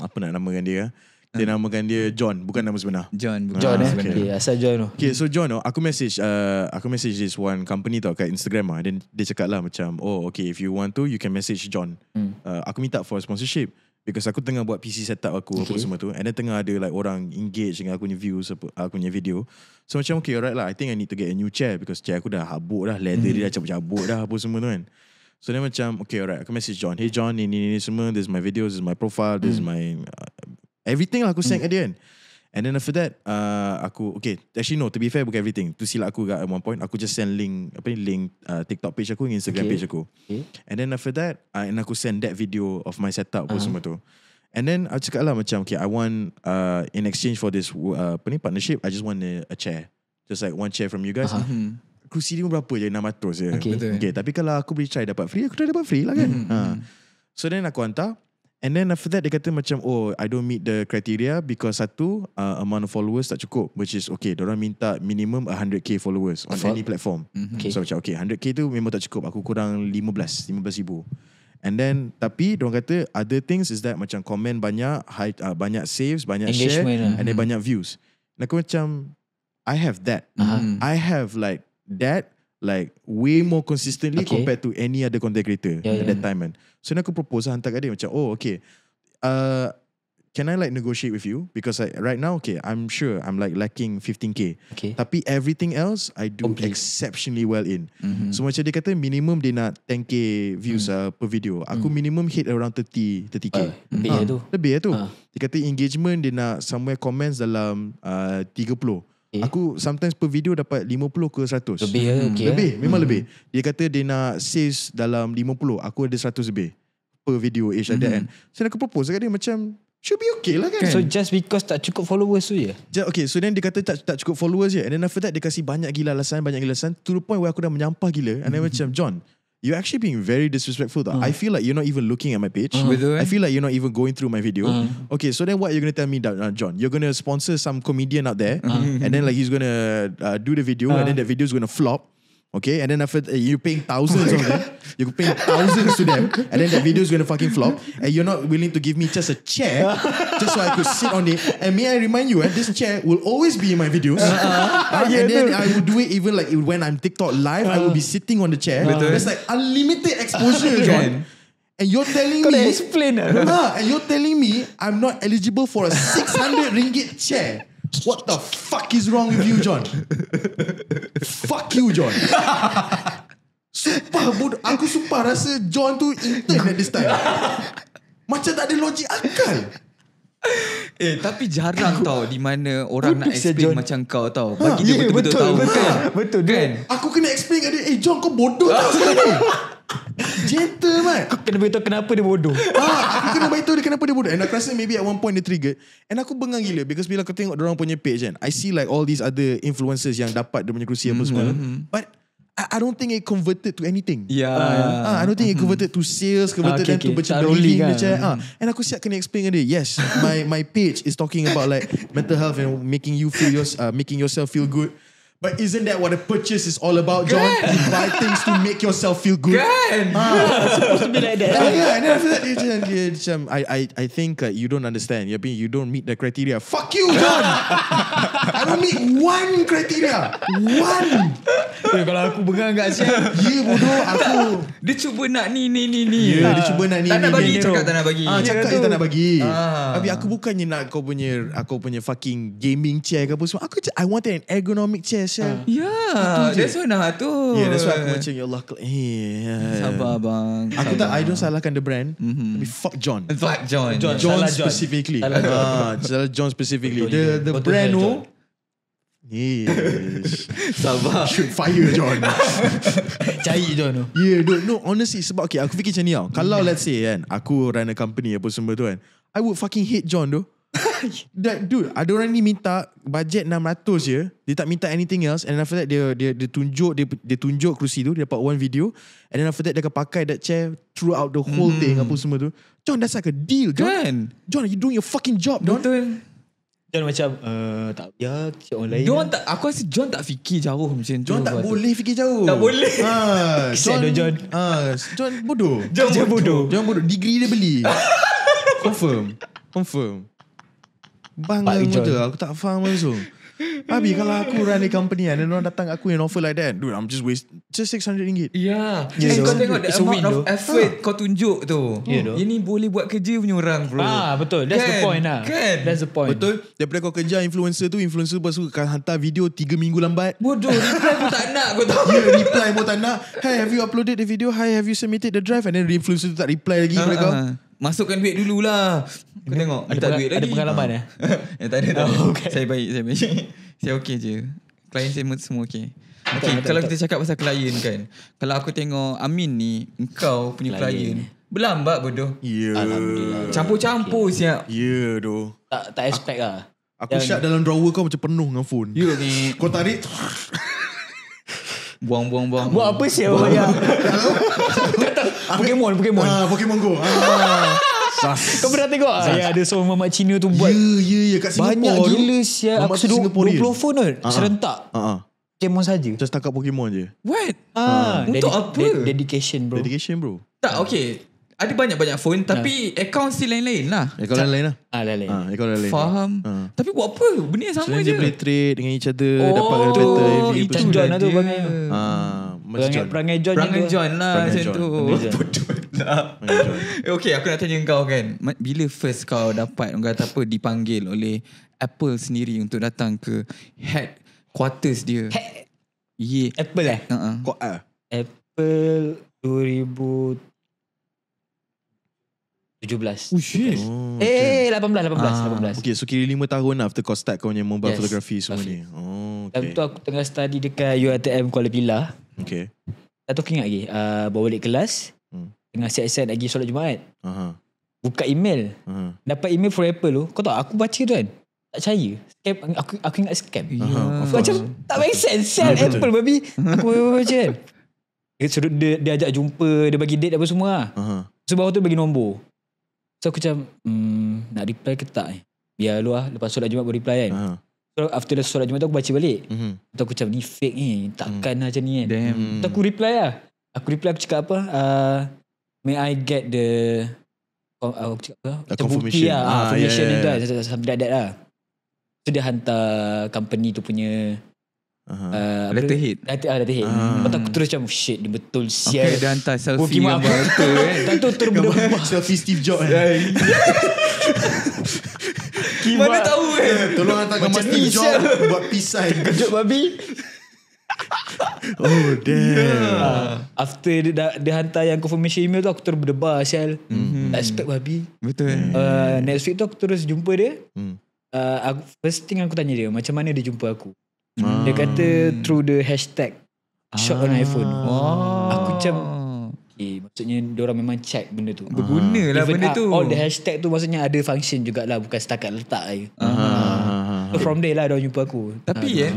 apa nak namakan dia? Ah? Dia namakan dia John Bukan nama sebenar John bukan John ah, eh okay. Asal John Okay so John tu Aku message uh, Aku message this one company tau Kat Instagram lah Then dia cakap lah macam Oh okay if you want to You can message John hmm. uh, Aku minta for sponsorship Because aku tengah buat PC setup aku okay. apa semua tu And then tengah ada like orang engage dengan aku punya views apa, Aku punya video So macam okay alright lah I think I need to get a new chair Because chair aku dah habuk dah Leather mm-hmm. dia dah cabut-cabut dah apa semua tu kan So then macam okay alright Aku message John Hey John ni ni ni semua This is my video This is my profile This mm. is my uh, Everything lah aku send mm. ke dia kan And then after that, uh, aku okay. Actually no, to be fair, bukan everything. Tu silap aku juga at one point. Aku just send link, apa ni, link uh, TikTok page aku Instagram okay. page aku. Okay. And then after that, uh, and aku send that video of my setup pun uh-huh. semua tu. And then aku cakap lah macam, okay, I want uh, in exchange for this uh, apa ni, partnership, I just want a, a chair. Just like one chair from you guys. Uh-huh. Hmm. Kerusi ni berapa je, 600 je. Okay. Betul. okay, tapi kalau aku boleh try dapat free, aku dah dapat free lah kan. Mm-hmm. Ha. So then aku hantar, And then after that, dia kata macam, oh, I don't meet the criteria because satu, uh, amount of followers tak cukup. Which is, okay, orang minta minimum 100k followers on Fol- any platform. Mm-hmm. Okay. So macam, okay, 100k tu memang tak cukup. Aku kurang 15, 15 ribu. And then, tapi orang kata, other things is that macam komen banyak, high, uh, banyak saves, banyak Engagement share, uh, and then hmm. banyak views. Dan aku macam, I have that. Uh-huh. I have like that like way more consistently okay. compared to any other content creator yeah, at yeah. that time man. So then aku propose lah hantar kat dia macam oh okay uh, can I like negotiate with you because I, right now okay I'm sure I'm like lacking 15k okay. tapi everything else I do Complete. exceptionally well in. Mm -hmm. So macam dia kata minimum dia nak 10k views mm. uh, per video. Aku mm. minimum hit around 30 30k. Uh, lebih ha, ya tu. Lebih ya tu. Uh. Dia kata engagement dia nak somewhere comments dalam uh, 30. Okay. Eh? Aku sometimes per video dapat 50 ke 100. Lebih ya? Okay. Lebih, eh? memang hmm. lebih. Dia kata dia nak sales dalam 50. Aku ada 100 lebih. Per video each hmm. kan that. so aku propose kat dia macam, should be okay lah kan. So just because tak cukup followers tu je? Yeah? Okay, so then dia kata tak tak cukup followers je. And then after that, dia kasi banyak gila alasan, banyak gila alasan. To the point where aku dah menyampah gila. And then hmm. macam, John, you're actually being very disrespectful. Though. Uh. I mm. feel like you're not even looking at my page. Uh. I eh? feel like you're not even going through my video. Uh. Okay, so then what are you going to tell me, uh, John? You're going to sponsor some comedian out there, uh. and then like he's going to uh, do the video, uh. and then uh. the video is going to flop. Okay, and then after uh, eh, you're paying thousands of them, you're paying thousands to them, and then that video is gonna fucking flop, and you're not willing to give me just a chair, just so I could sit on it. And may I remind you, eh, this chair will always be in my videos, uh, yeah, and then no. I will do it even like when I'm TikTok live, uh, I will be uh-huh. sitting on the chair. It's like unlimited exposure, John. And you're telling me explain nah, ah, and you're telling me I'm not eligible for a 600 ringgit chair. What the fuck is wrong with you, John? fuck you, John. sumpah, bod- aku sumpah rasa John tu intern at this time. Macam tak ada logik akal. Eh tapi jarang tau Di mana orang nak explain John. macam kau tau ha, Bagi dia ya, ya, betul-betul betul, tahu betul, kan Betul dia, kan? Aku kena explain kat dia Eh John kau bodoh tak sekarang ni Gentle man Aku kena beritahu kenapa dia bodoh ha, Aku kena beritahu dia kenapa dia bodoh And aku rasa maybe at one point dia triggered And aku bengang gila Because bila aku tengok orang punya page kan I see like all these other influencers Yang dapat dia punya kerusi apa mm-hmm. semua mm-hmm. But I, I don't think it converted to anything. Yeah. Uh, uh, I don't think it mm-hmm. converted to sales, converted ah, okay, them okay. to macam kan. macam. Uh. And aku siap kena explain dengan dia. Yes, my my page is talking about like mental health and making you feel your, uh, making yourself feel good. But isn't that what a purchase is all about, John? Yeah. Kan? You buy things to make yourself feel good. Yeah. Kan? Uh, it's supposed to be like that. Uh, yeah, and then after that, you um, I, I, I think uh, you don't understand. You're being, you don't meet the criteria. Fuck you, John! I don't meet one criteria. One! Yeah, kalau aku bengang kat siapa? Ya, bodoh. Aku... Dia cuba nak ni, ni, ni, ni. Ya, dia cuba nak ni, ni, ni. Tak nak bagi, cakap tak nak bagi. Ah, cakap dia tak nak bagi. Ah. Tapi aku bukannya nak kau punya, aku punya fucking gaming chair ke apa semua. Aku, I wanted an ergonomic chair pasal uh. Ah. Ya yeah, That's why nak tu Ya yeah, that's why aku macam Ya Allah yeah. Ya. Sabar abang Aku Sabar. tak I don't salahkan the brand mm-hmm. Tapi fuck John Fuck John John, John salah specifically John. Salah, John. Ah, salah John specifically The, the brand tu Yes. Sabar. Shoot fire, John. Cari, John. tu. Yeah, no, no, honestly, sebab, okay, aku fikir macam ni tau. Kalau, hmm. let's say, kan, aku run a company apa semua tu kan, I would fucking hate John, tu. Dude, ada orang ni minta budget 600 je. Dia tak minta anything else. And then after that, dia, dia, dia tunjuk dia, dia tunjuk kerusi tu. Dia dapat one video. And then after that, dia akan pakai that chair throughout the whole hmm. thing. Mm. Apa semua tu. John, that's like a deal, John. Kan? John, you doing your fucking job, don't. Betul. John macam, uh, tak ya, cik orang lain. John tak, aku rasa John tak fikir jauh macam John tu. John tak boleh fikir jauh. Tak boleh. Ha, John, John. Ha, John, bodoh. John, John John bodoh. John bodoh. Degree dia beli. Confirm. Confirm. Bangga tu, Aku tak faham langsung Abi kalau aku run a company kan And orang datang aku And offer like that Dude I'm just waste Just 600 ringgit ya. Yeah, yeah. yeah. kau tengok The amount of effort ha. Kau tunjuk tu yeah, Ini boleh buat kerja punya orang bro Ah Betul That's kan? the point lah kan? That's the point Betul Daripada kau kerja influencer tu Influencer pun suka Hantar video 3 minggu lambat Bodoh Reply pun tak nak kau tahu yeah, Reply pun tak nak Hey have you uploaded the video Hi have you submitted the drive And then the influencer tu tak reply lagi uh, kepada kau ah, ah. Masukkan duit lah. Kau tengok, ada minta pengal- duit lagi. Ada pengalaman ah. eh? ya, tak ada. Oh, tak okay. Saya baik, saya baik. saya okay je. Klien saya semua okay. Okay, betul, kalau kita cakap pasal klien kan. Kalau aku tengok Amin ni, engkau punya klien. klien Belambak bodoh. Ya. Yeah. Alhamdulillah. Campur-campur okay. siap. Ya, yeah, doh. Tak tak expect aku, lah. Aku syak dalam drawer kau macam penuh dengan phone. Ya, ni. Kau tarik. buang, buang, buang. Buat apa siap? Buang. Pokemon, Pokemon. Ah, Pokemon Go. Ah. Kau pernah tengok Sas. Ya ada semua mamak Cina tu buat Ya ya ya kat Singapura Banyak gila siap Aku sudah 20 phone tu ah, ah. Serentak uh Pokemon saja. Just setakat Pokemon je What? Uh, Untuk apa? De- dedication bro Dedication bro Tak okay ada banyak-banyak phone tapi uh. account si lain-lain lah. Eh, account lain-lain lah. Ah, lain-lain. Ah, eh, account lain-lain. Lah. Faham. Uh. Tapi buat apa? Benda yang sama Selain je. boleh trade dengan each other. Oh, dapat better. Itu, itu John lah tu bangai. Ah, perangai, John. Perangai John, perangai lah, John, perangai John lah macam tu. Bodoh. Tak. Hmm. Eh, okay, aku nak tanya kau kan. Bila first kau dapat orang kata apa dipanggil oleh Apple sendiri untuk datang ke headquarters dia? Head. Yeah. Apple eh? Ha. Uh-uh. Kau ah. Apple 2000 17. Oh, oh eh, okay. 18, eh, 18, eh, ah. 18. Okay, so kira 5 tahun lah after kau start kau punya mobile yes, photography semua oh, okay. ni. Oh, okay. Lepas tu aku tengah study dekat UITM Kuala Pilah. Okay. Tak tahu aku ingat lagi. Uh, bawa balik kelas. Tengah siap-siap lagi solat Jumaat. Uh-huh. Buka email. Uh-huh. Dapat email from Apple tu. Kau tahu aku baca tu kan. Tak percaya. Scam, aku, aku ingat scam. Uh-huh. Macam tak make sense. Sell yeah, Apple babi. Aku baca kan. Dia, suruh, dia, dia ajak jumpa. Dia bagi date apa semua lah. Uh-huh. So bawah tu bagi nombor. So aku macam. Hmm, nak reply ke tak? Eh? Biar lu lah. Lepas solat Jumaat baru reply kan. Uh-huh. So after the solat Jumaat tu aku baca balik. Mm aku macam ni fake ni. Takkan mm. macam ni kan. Damn. Tu aku reply lah. Aku reply aku cakap apa. Uh, may I get the uh, uh, confirmation lah, ah, confirmation yeah, yeah, yeah. dia lah. something like that lah so dia hantar company tu punya uh-huh. uh, letterhead letterhead ah, ah. lepas tu aku terus macam shit dia betul siap okay, dia hantar selfie okay, yang betul selfie Steve Jobs eh. Kibat. Mana tahu eh. Tolong hantar gambar Steve Jobs buat pisai. Eh. Kejut babi oh damn. Yeah. Ya. After dia, dah, dia hantar yang confirmation email tu aku terus berdebar sel. Mm-hmm. Tak expect babi. Betul. Uh, ah, next week tu aku terus jumpa dia. Mm. Uh, aku, first thing aku tanya dia macam mana dia jumpa aku. Mm. Dia kata through the hashtag shot on ah. iPhone. Wow. Aku macam okay, eh, maksudnya orang memang check benda tu. Berguna lah benda tu. All the hashtag tu maksudnya ada function jugaklah bukan setakat letak aje. Uh-huh uh-huh. From there lah Dia jumpa aku Tapi uh, eh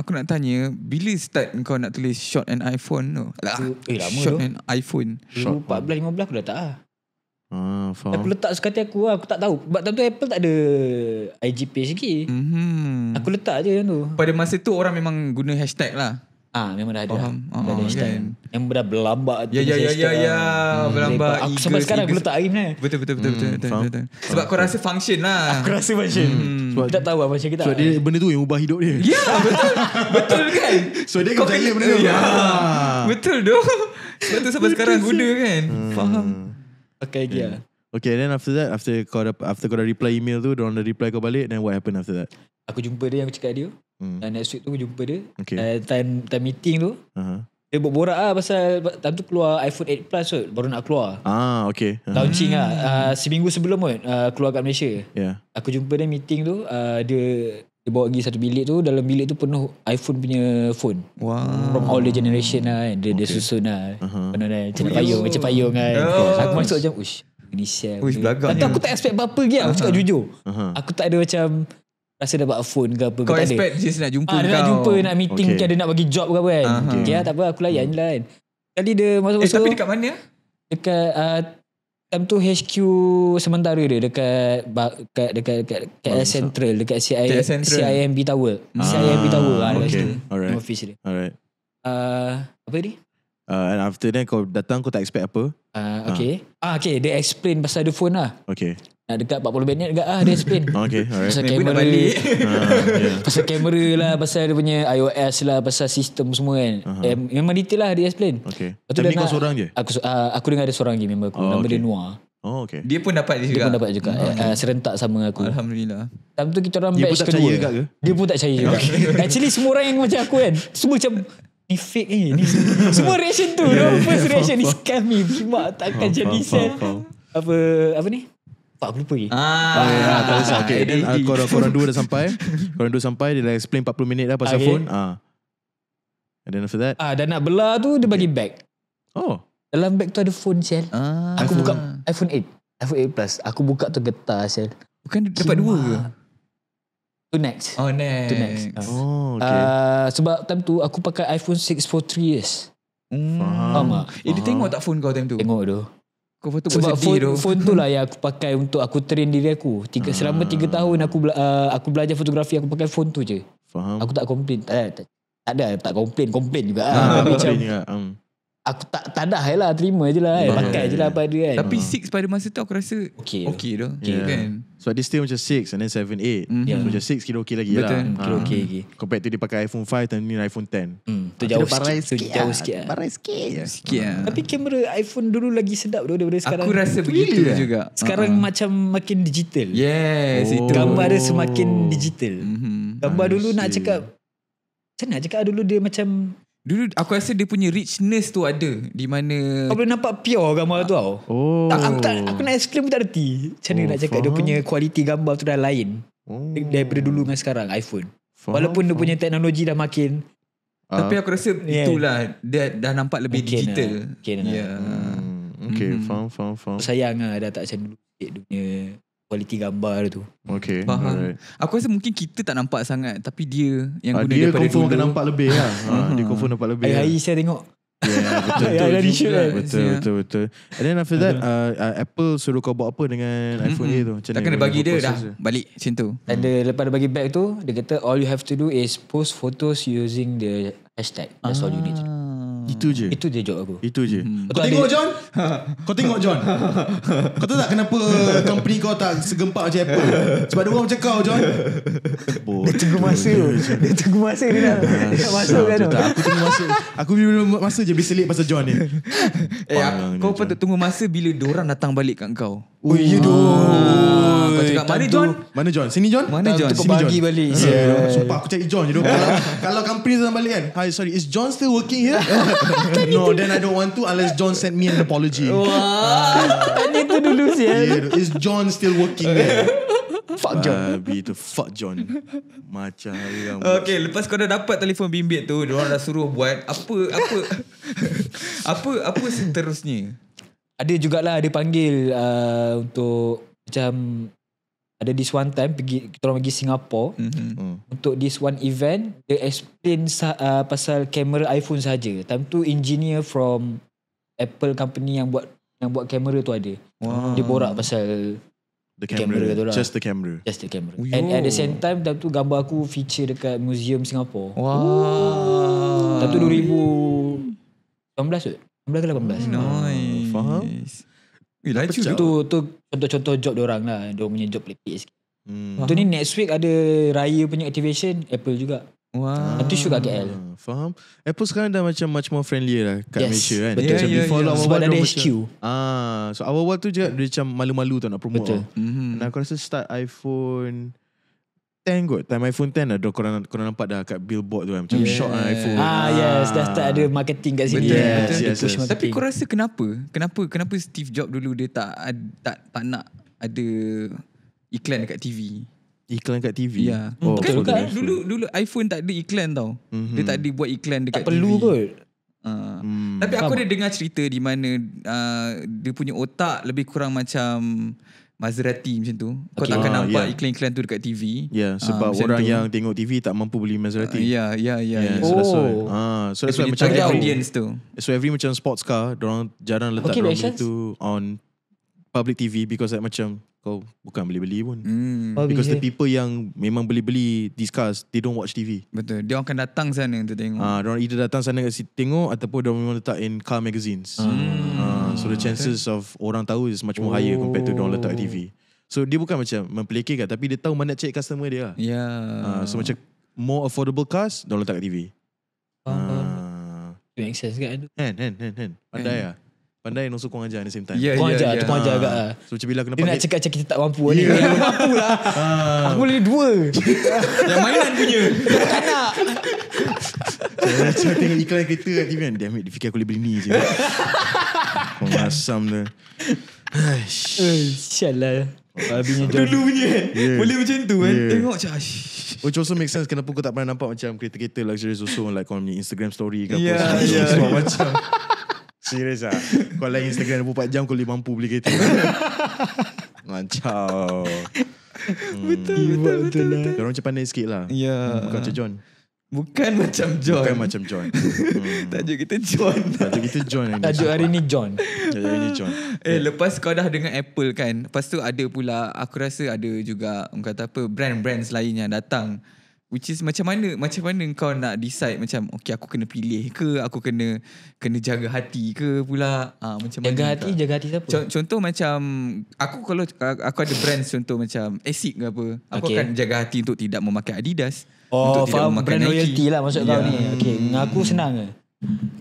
Aku nak tanya Bila start kau nak tulis Short and iPhone tu lah. Eh lama Short and iPhone Short 14-15 aku dah tak lah Ah, faham. Aku letak sekali aku lah, Aku tak tahu Sebab tu Apple tak ada IG page lagi mm-hmm. Aku letak je tu Pada masa tu orang memang Guna hashtag lah Ah, memang dah ada. Lah. Faham. Dah ada Okay. Ah, yang dah berlambak tu. Ya, ya, ya, ya, lah. ya. Hmm. Aku eagles, sampai sekarang belum tak air ni. Betul, betul, betul. Hmm, betul, betul, betul, Sebab kau rasa function lah. Aku rasa function. Hmm. Sebab tak tahu apa lah macam kita. So dia benda tu yang ubah hidup dia. Ya, betul. betul kan? So dia kau kena benda tu. Ya. Ah. Betul doh. Sebab tu sampai sekarang guna kan. Hmm. Faham. okay gear. Hmm. Okay then after that After kau dapat After kau dah reply email tu Diorang dah reply kau balik Then what happen after that Aku jumpa dia Yang aku cakap dia hmm. Dan next week tu aku jumpa dia okay. uh, time, time meeting tu uh uh-huh. Dia borak-borak lah Pasal Time tu keluar iPhone 8 Plus tu, Baru nak keluar Ah okay uh-huh. Launching lah uh, Seminggu sebelum tu, uh, ah, Keluar kat Malaysia yeah. Aku jumpa dia meeting tu uh, Dia Dia bawa pergi satu bilik tu Dalam bilik tu penuh iPhone punya phone Wow From all the generation lah kan. Dia, okay. dia susun lah uh-huh. Penuh dah Macam payung Macam payung kan Aku masuk macam Ush Pergi share Uish, Tapi aku tak expect apa-apa lagi Aku cakap jujur Aku tak ada macam Rasa dapat phone ke apa Kau ke, expect tak just nak jumpa ha, kau Nak jumpa nak meeting okay. ke Dia nak bagi job ke apa kan uh okay, okay. Ah, tak apa aku layan hmm. lah kan Kali dia masuk Eh tapi dekat mana? Dekat uh, Time tu HQ sementara dia Dekat Dekat Dekat Dekat, dekat KL Central Dekat CI, KL Central. CIMB Tower ah, CIMB Tower ah, Okay Alright Alright uh, Apa ni? Uh, and after then kau datang kau tak expect apa? Uh, okay. Ha. Ah, okay, dia explain pasal ada phone lah. Okay. Nak dekat 40 minit dekat ah dia explain. okay, alright. Pasal kamera. Balik. Uh, yeah. Pasal kamera lah, pasal dia punya iOS lah, pasal sistem semua kan. Uh-huh. Eh, memang detail lah dia explain. Okay. Tapi kau nak, seorang je? Aku, uh, aku dengar ada seorang je member aku. Oh, nama okay. dia Noah. Oh okay. Dia pun dapat juga. Dia pun dapat juga. Oh, okay. Uh, serentak sama aku. Alhamdulillah. Tapi tu kita orang dia batch kedua. Dia pun tak percaya juga ke? Dia pun tak percaya juga. Actually semua orang yang macam aku kan, semua macam ni fake eh. Ni semua reaction tu. Yeah, yeah, first reaction yeah, ni scam me. Bima takkan jadi sel. Apa apa ni? Tak aku ni. Ah, ah, ya, ya, uh, korang, korang dua dah sampai. korang dua sampai. Dia dah explain 40 minit dah pasal okay. phone. Ah. And then after that. Ah, dan nak belah tu dia bagi bag. Oh. Dalam bag tu ada phone sel. Ah, aku iPhone. buka iPhone 8. iPhone 8 Plus. Aku buka tu getar sel. Bukan dapat dua ke? To next. Oh next. To next. Ah. Oh okay. Uh, sebab time tu aku pakai iPhone 6 for 3 years. Hmm. Faham tak? Eh dia tengok tak phone kau time tu? Tengok tu. Kau foto sebab phone, tu. phone tu lah yang aku pakai untuk aku train diri aku. Tiga, ah. selama 3 tahun aku bela- uh, aku belajar fotografi aku pakai phone tu je. Faham. Aku tak komplain. Tak, tak, tak ada tak komplain. Komplain juga. Ha, lah. Tapi macam, juga. Um aku tak tak dah lah terima je lah yeah. pakai je lah pada kan tapi 6 uh. pada masa tu aku rasa okey okay, okay, okay yeah. kan so this still macam 6 and then 7 8 mm-hmm. yeah. so macam 6 kira okey lagi Betul. lah kira uh. okey okay. Ah. compared to dia pakai iPhone 5 dan ni iPhone 10 mm. tu jauh, jauh lah, sikit so, lah. sikit jauh sikit barai sikit, yeah. sikit uh. tapi kamera iPhone dulu lagi sedap tu daripada sekarang aku rasa begitu yeah. juga sekarang uh-huh. macam makin digital yes oh. gambar dia semakin digital mm-hmm. gambar dulu nak cakap macam mana cakap dulu dia macam Dulu aku rasa dia punya richness tu ada di mana Kau boleh nampak pure gambar tu tau. Oh. Tak, aku, tak, aku nak explain pun tak reti. Macam mana oh, nak cakap faham. dia punya kualiti gambar tu dah lain. Oh. Daripada dulu dengan sekarang iPhone. Faham, Walaupun faham. dia punya teknologi dah makin uh, tapi aku rasa yeah. itulah dia dah nampak lebih okay digital. Nah. Okay, nah. Yeah. Hmm. Okay, hmm. faham, faham, faham. Sayang lah dah tak macam dulu. Dia punya kualiti gambar tu. Okay. Faham. Alright. Aku rasa mungkin kita tak nampak sangat tapi dia yang ah, guna dia daripada dulu. Dia confirm nampak lebih lah. ha, dia confirm nampak lebih. Hari-hari lah. saya tengok. yeah, ya, ya, betul. betul, betul, betul, betul, betul, betul. And then after that, uh, uh, Apple suruh kau buat apa dengan iPhone mm-hmm. A tu? Macam tak kena bagi dia dah je. balik macam tu. And hmm. lepas dia bagi back tu, dia kata all you have to do is post photos using the hashtag. That's ah. all you need to do. Ah. Hmm. Itu je. Itu je job aku. Itu je. Hmm. Kau, tengok John? kau tengok John? Kau tahu tak kenapa company kau tak segempak macam Apple? Sebab dia orang macam kau John. Bodoh dia tunggu masa. Dia tunggu masa dia nak. Dia nak masuk kan. Tak, aku tunggu masa. Aku bila masa je bisa late pasal John ni. Eh, lah, kau patut tunggu masa bila orang datang balik kat kau. Oh, ya doh. Cakap, mana John? Mana John? Sini John? Mana John? Sini bagi John. balik. Yeah. Sumpah aku cari John je. kalau, kalau company datang balik kan. Hi, sorry. Is John still working here? no, itu. then I don't want to unless John sent me an apology. Wah, Tanya itu dulu sih. Yeah, Is John still working there? Fuck John. Ah, be the fuck John. Macam yang. Okay, lepas kau dah dapat telefon bimbit tu, orang dah suruh buat apa apa apa apa seterusnya? Ada jugalah dia panggil uh, untuk macam ada this one time pergi kita orang pergi Singapore mm-hmm. Hmm. untuk this one event dia explain uh, pasal kamera iPhone saja time tu engineer from Apple company yang buat yang buat kamera tu ada wow. dia borak pasal the camera, camera tu lah. just the camera just the camera Uyuh. and at the same time time tu gambar aku feature dekat museum Singapore wow time tu 2018 ke 18 nice faham Eh, laju pecah. Tu, contoh-contoh job orang lah. Dia punya job pelipis sikit. Hmm. Tu ni next week ada raya punya activation, Apple juga. Wah. Itu juga KL. Faham. Apple sekarang dah macam much more friendly lah kat yes. Malaysia kan. Betul. Yeah, yeah, ya, before yeah. Sebab ada HQ. Ah, so awal-awal tu je dia macam malu-malu tau nak promote. Betul. Mm-hmm. And aku rasa start iPhone 10 kot Time iPhone 10 dah korang, korang nampak dah Kat billboard tu kan Macam yeah. shot lah iPhone Ah, ah. yes Dah start ada marketing kat sini Betul, yes, betul. Yes, yes, yes. Tapi korang rasa kenapa Kenapa Kenapa Steve Jobs dulu Dia tak Tak, tak nak Ada Iklan kat TV Iklan kat TV Ya oh, Kan betul, betul. dulu Dulu iPhone tak ada iklan tau mm-hmm. Dia tak ada buat iklan dekat tak TV Tak perlu kot Uh, hmm. Tapi aku Sama. ada dengar cerita di mana uh, dia punya otak lebih kurang macam Maserati macam tu Kau okay. takkan ah, nampak yeah. iklan-iklan tu dekat TV Ya yeah, sebab ah, orang tu. yang tengok TV Tak mampu beli Maserati Ya ya ya Oh So that's why oh. ah, So that's why macam audience tu So every macam sports car Diorang jarang letak okay, Diorang tu On public TV Because that macam kau bukan beli-beli pun. Mm. Because yeah. the people yang memang beli-beli these cars, they don't watch TV. Betul. Dia orang akan datang sana untuk tengok. Ah, uh, dia orang either datang sana kat situ tengok ataupun dia memang letak in car magazines. Mm. Uh, so the chances okay. of orang tahu is much more oh. higher compared to dia orang letak TV. So dia bukan macam memplekekan tapi dia tahu mana nak check customer dia lah. Yeah. Ya. Uh, so macam more affordable cars, dia orang letak kat TV. Ah. Uh. Access kan? Kan, kan, kan, kan. Pandai kan. lah. Pandai dan also kau ajar ni same time. Yeah, kau yeah, ajar, yeah. kau ajar agak lah. Eh. So macam bila aku nampak Dia nak cakap macam kita tak mampu eh. yeah. ni. Yeah. mampu lah. Ah. aku boleh dua. Yang mainan punya. tak nak. Saya macam tengok iklan kereta kat TV kan. Damn it, fikir aku boleh beli ni je. Kau masam tu. Sialah. Babinya kan yeah. Boleh macam tu kan yeah. Tengok macam Which also makes sense Kenapa kau tak pernah nampak Macam kereta-kereta luxury Also like kau punya Instagram story ke yeah, apa yeah, yeah. Macam Serius lah Kau like Instagram 24 jam Kau boleh mampu beli kereta Macau hmm. Betul betul betul, betul, lah. betul, betul. Kau orang macam pandai sikit lah Ya yeah. Hmm, bukan macam John Bukan macam John Bukan macam John hmm. Tajuk kita John Tajuk kita John Tajuk hari ni John Tajuk hari ni John Eh yeah. lepas kau dah dengan Apple kan Lepas tu ada pula Aku rasa ada juga Kata apa Brand-brand lain yang datang Which is macam mana Macam mana kau nak decide Macam okay aku kena pilih ke Aku kena Kena jaga hati ke pula ha, macam Jaga mana hati tak? Jaga hati siapa contoh, contoh macam Aku kalau Aku ada brand contoh macam Asic ke apa Aku okay. akan jaga hati Untuk tidak memakai Adidas Oh untuk tidak memakai Brand Nike. loyalty lah Maksud yeah. kau ni ya. Okay hmm. Aku senang ke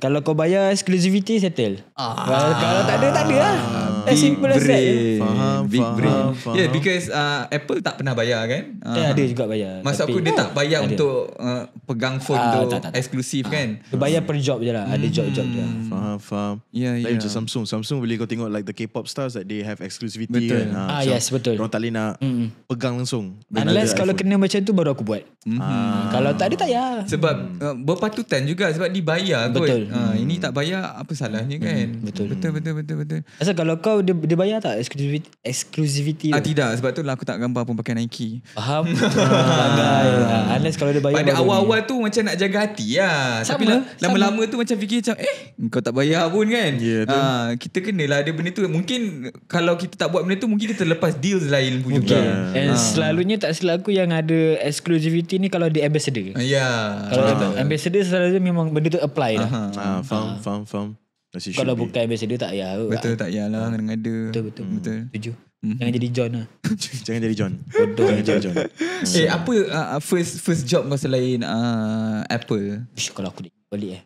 Kalau kau bayar Exclusivity settle ah. kalau, kalau tak ada Tak ada lah ah, big brain, as that. Ya. Faham, big faham, faham. Yeah, because uh, Apple tak pernah bayar kan? Uh, ya, ah. dia juga bayar. Masa aku dia tak bayar ada. untuk uh, pegang phone uh, ah, tu tak, tak, eksklusif uh, kan? Dia bayar per job je lah. Hmm. Ada job-job dia. Faham, faham. Yeah, like yeah. macam Samsung. Samsung boleh kau tengok like the K-pop stars that they have exclusivity. Betul. Kan? Uh, ah, yes, betul. Orang tak boleh nak mm. pegang langsung. Unless kalau iPhone. kena macam tu baru aku buat. Mm-hmm. kalau tak ada tak payah. Sebab hmm. uh, berpatutan juga sebab dibayar betul. kot. Betul. ini hmm. tak bayar apa salahnya kan? Hmm, betul. Betul, betul, betul. Asal kalau kau kau dia, dia bayar tak exclusivity, exclusivity ah, tidak sebab tu lah aku tak gambar pun pakai Nike faham lah. ah. unless kalau dia bayar pada awal-awal tu macam nak jaga hati ya. tapi lama-lama sama. tu macam fikir macam eh kau tak bayar pun kan yeah, ya, ah, kita kenalah ada benda tu mungkin kalau kita tak buat benda tu mungkin kita terlepas deals lain pun juga okay. yeah. and ah. selalunya tak selaku yang ada exclusivity ni kalau dia ambassador ah, ya yeah. kalau ah. ambassador selalunya memang benda tu apply lah ah, faham, ah. faham faham faham masih Kalau bukan ambassador tak ya, Betul ah. tak ya lah Kena ada Betul betul, hmm. betul. Tuju hmm. Jangan jadi John lah Jangan jadi John Betul, Jangan jadi John hmm. Eh hey, apa uh, uh, First first job kau selain uh, Apple Ush, Kalau aku dik Balik eh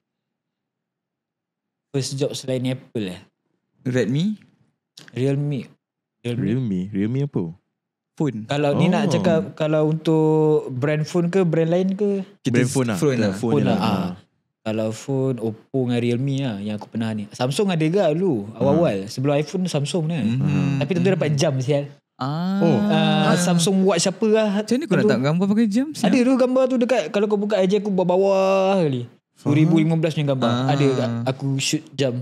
First job selain Apple eh Redmi Realme Realme Realme, Realme apa Phone Kalau oh. ni nak oh. cakap Kalau untuk Brand phone ke Brand lain ke Brand phone lah Phone lah, phone lah. lah ah. hmm kalau phone Oppo dengan Realme lah yang aku pernah ni. Samsung ada juga dulu awal-awal hmm. sebelum iPhone Samsung ni. Kan? Hmm. Tapi tentu hmm. dapat jam sial. Ah. Oh. Uh, Samsung watch apa lah. Macam mana kau nak tak gambar pakai jam? Siap? Ada tu gambar tu dekat kalau kau buka aja aku bawah-bawah kali. 2015 punya gambar. Ah. Ada aku shoot jam.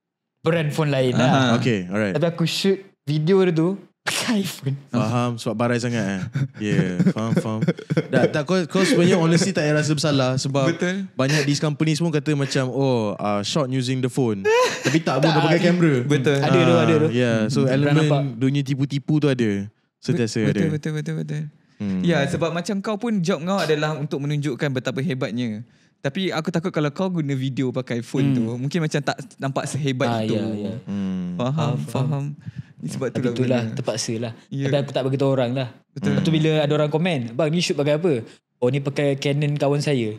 brand phone lain lah. Uh-huh. Okay, alright. Tapi aku shoot video dia tu, pakai iPhone. Faham, sebab barai sangat eh. Yeah, faham, faham. Dah, tak, kau, kau sebenarnya honestly tak payah rasa bersalah sebab Betul. banyak these companies pun kata macam, oh, uh, shot using the phone. Tapi tak pun dah pakai kamera. Betul. Ada tu, ada tu. Yeah, so elemen dunia tipu-tipu tu ada. Sentiasa betul, Betul, betul, betul. betul. Hmm. Ya, sebab macam kau pun job kau adalah untuk menunjukkan betapa hebatnya. Tapi aku takut kalau kau guna video pakai phone hmm. tu mungkin macam tak nampak sehebat ah, itu. Ya, ya. Hmm. Faham, faham. Ini sebab tu lah. Itulah guna. terpaksa lah. Yeah. Tapi aku tak beritahu orang lah. Betul. Hmm. Tu bila ada orang komen, bang ni shoot pakai apa? Oh ni pakai Canon kawan saya.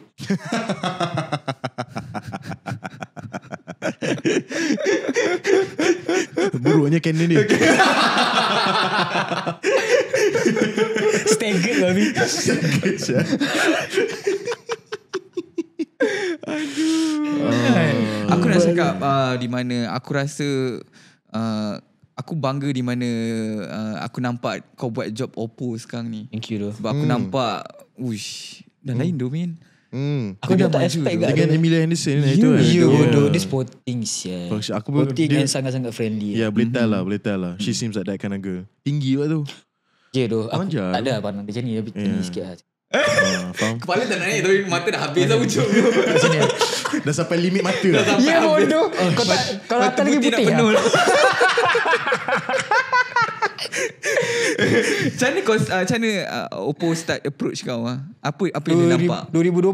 Buruknya Canon ni. Staggered lah ni. Staggered Aduh. aku rasa cakap uh, di mana aku rasa uh, aku bangga di mana uh, aku nampak kau buat job Oppo sekarang ni. Thank you doh. Sebab aku hmm. nampak ush dan hmm. lain domain. Hmm. Aku dah tak expect juga. Dengan Emily Henderson ni eh, ya, tu. Kan? You do this sporting yeah. Aku sporting dia, yang sangat-sangat friendly. Ya, yeah, boleh mm-hmm. tell lah, boleh tell lah. She seems like that kind of girl. Tinggi lah tu. Ya yeah, do. Aku, aku tak ada apa lah dia macam ni, tapi tinggi yeah. sikit lah. Ah, Kepala tak naik tapi mata dah habis dah ujung. Sini. Dah sampai limit mata dah. Sampai ya bodoh. Kau tak kalau atas lagi putih. Ya? Penuh. Lah. Macam mana kau uh, Oppo start approach kau ah? Apa apa yang 2000, dia nampak? 2020.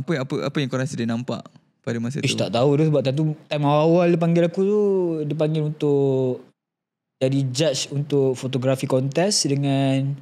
Apa apa apa yang kau rasa dia nampak pada masa Ish, tu? tak tahu tu sebab tu time awal-awal dia panggil aku tu dia panggil untuk jadi judge untuk fotografi contest dengan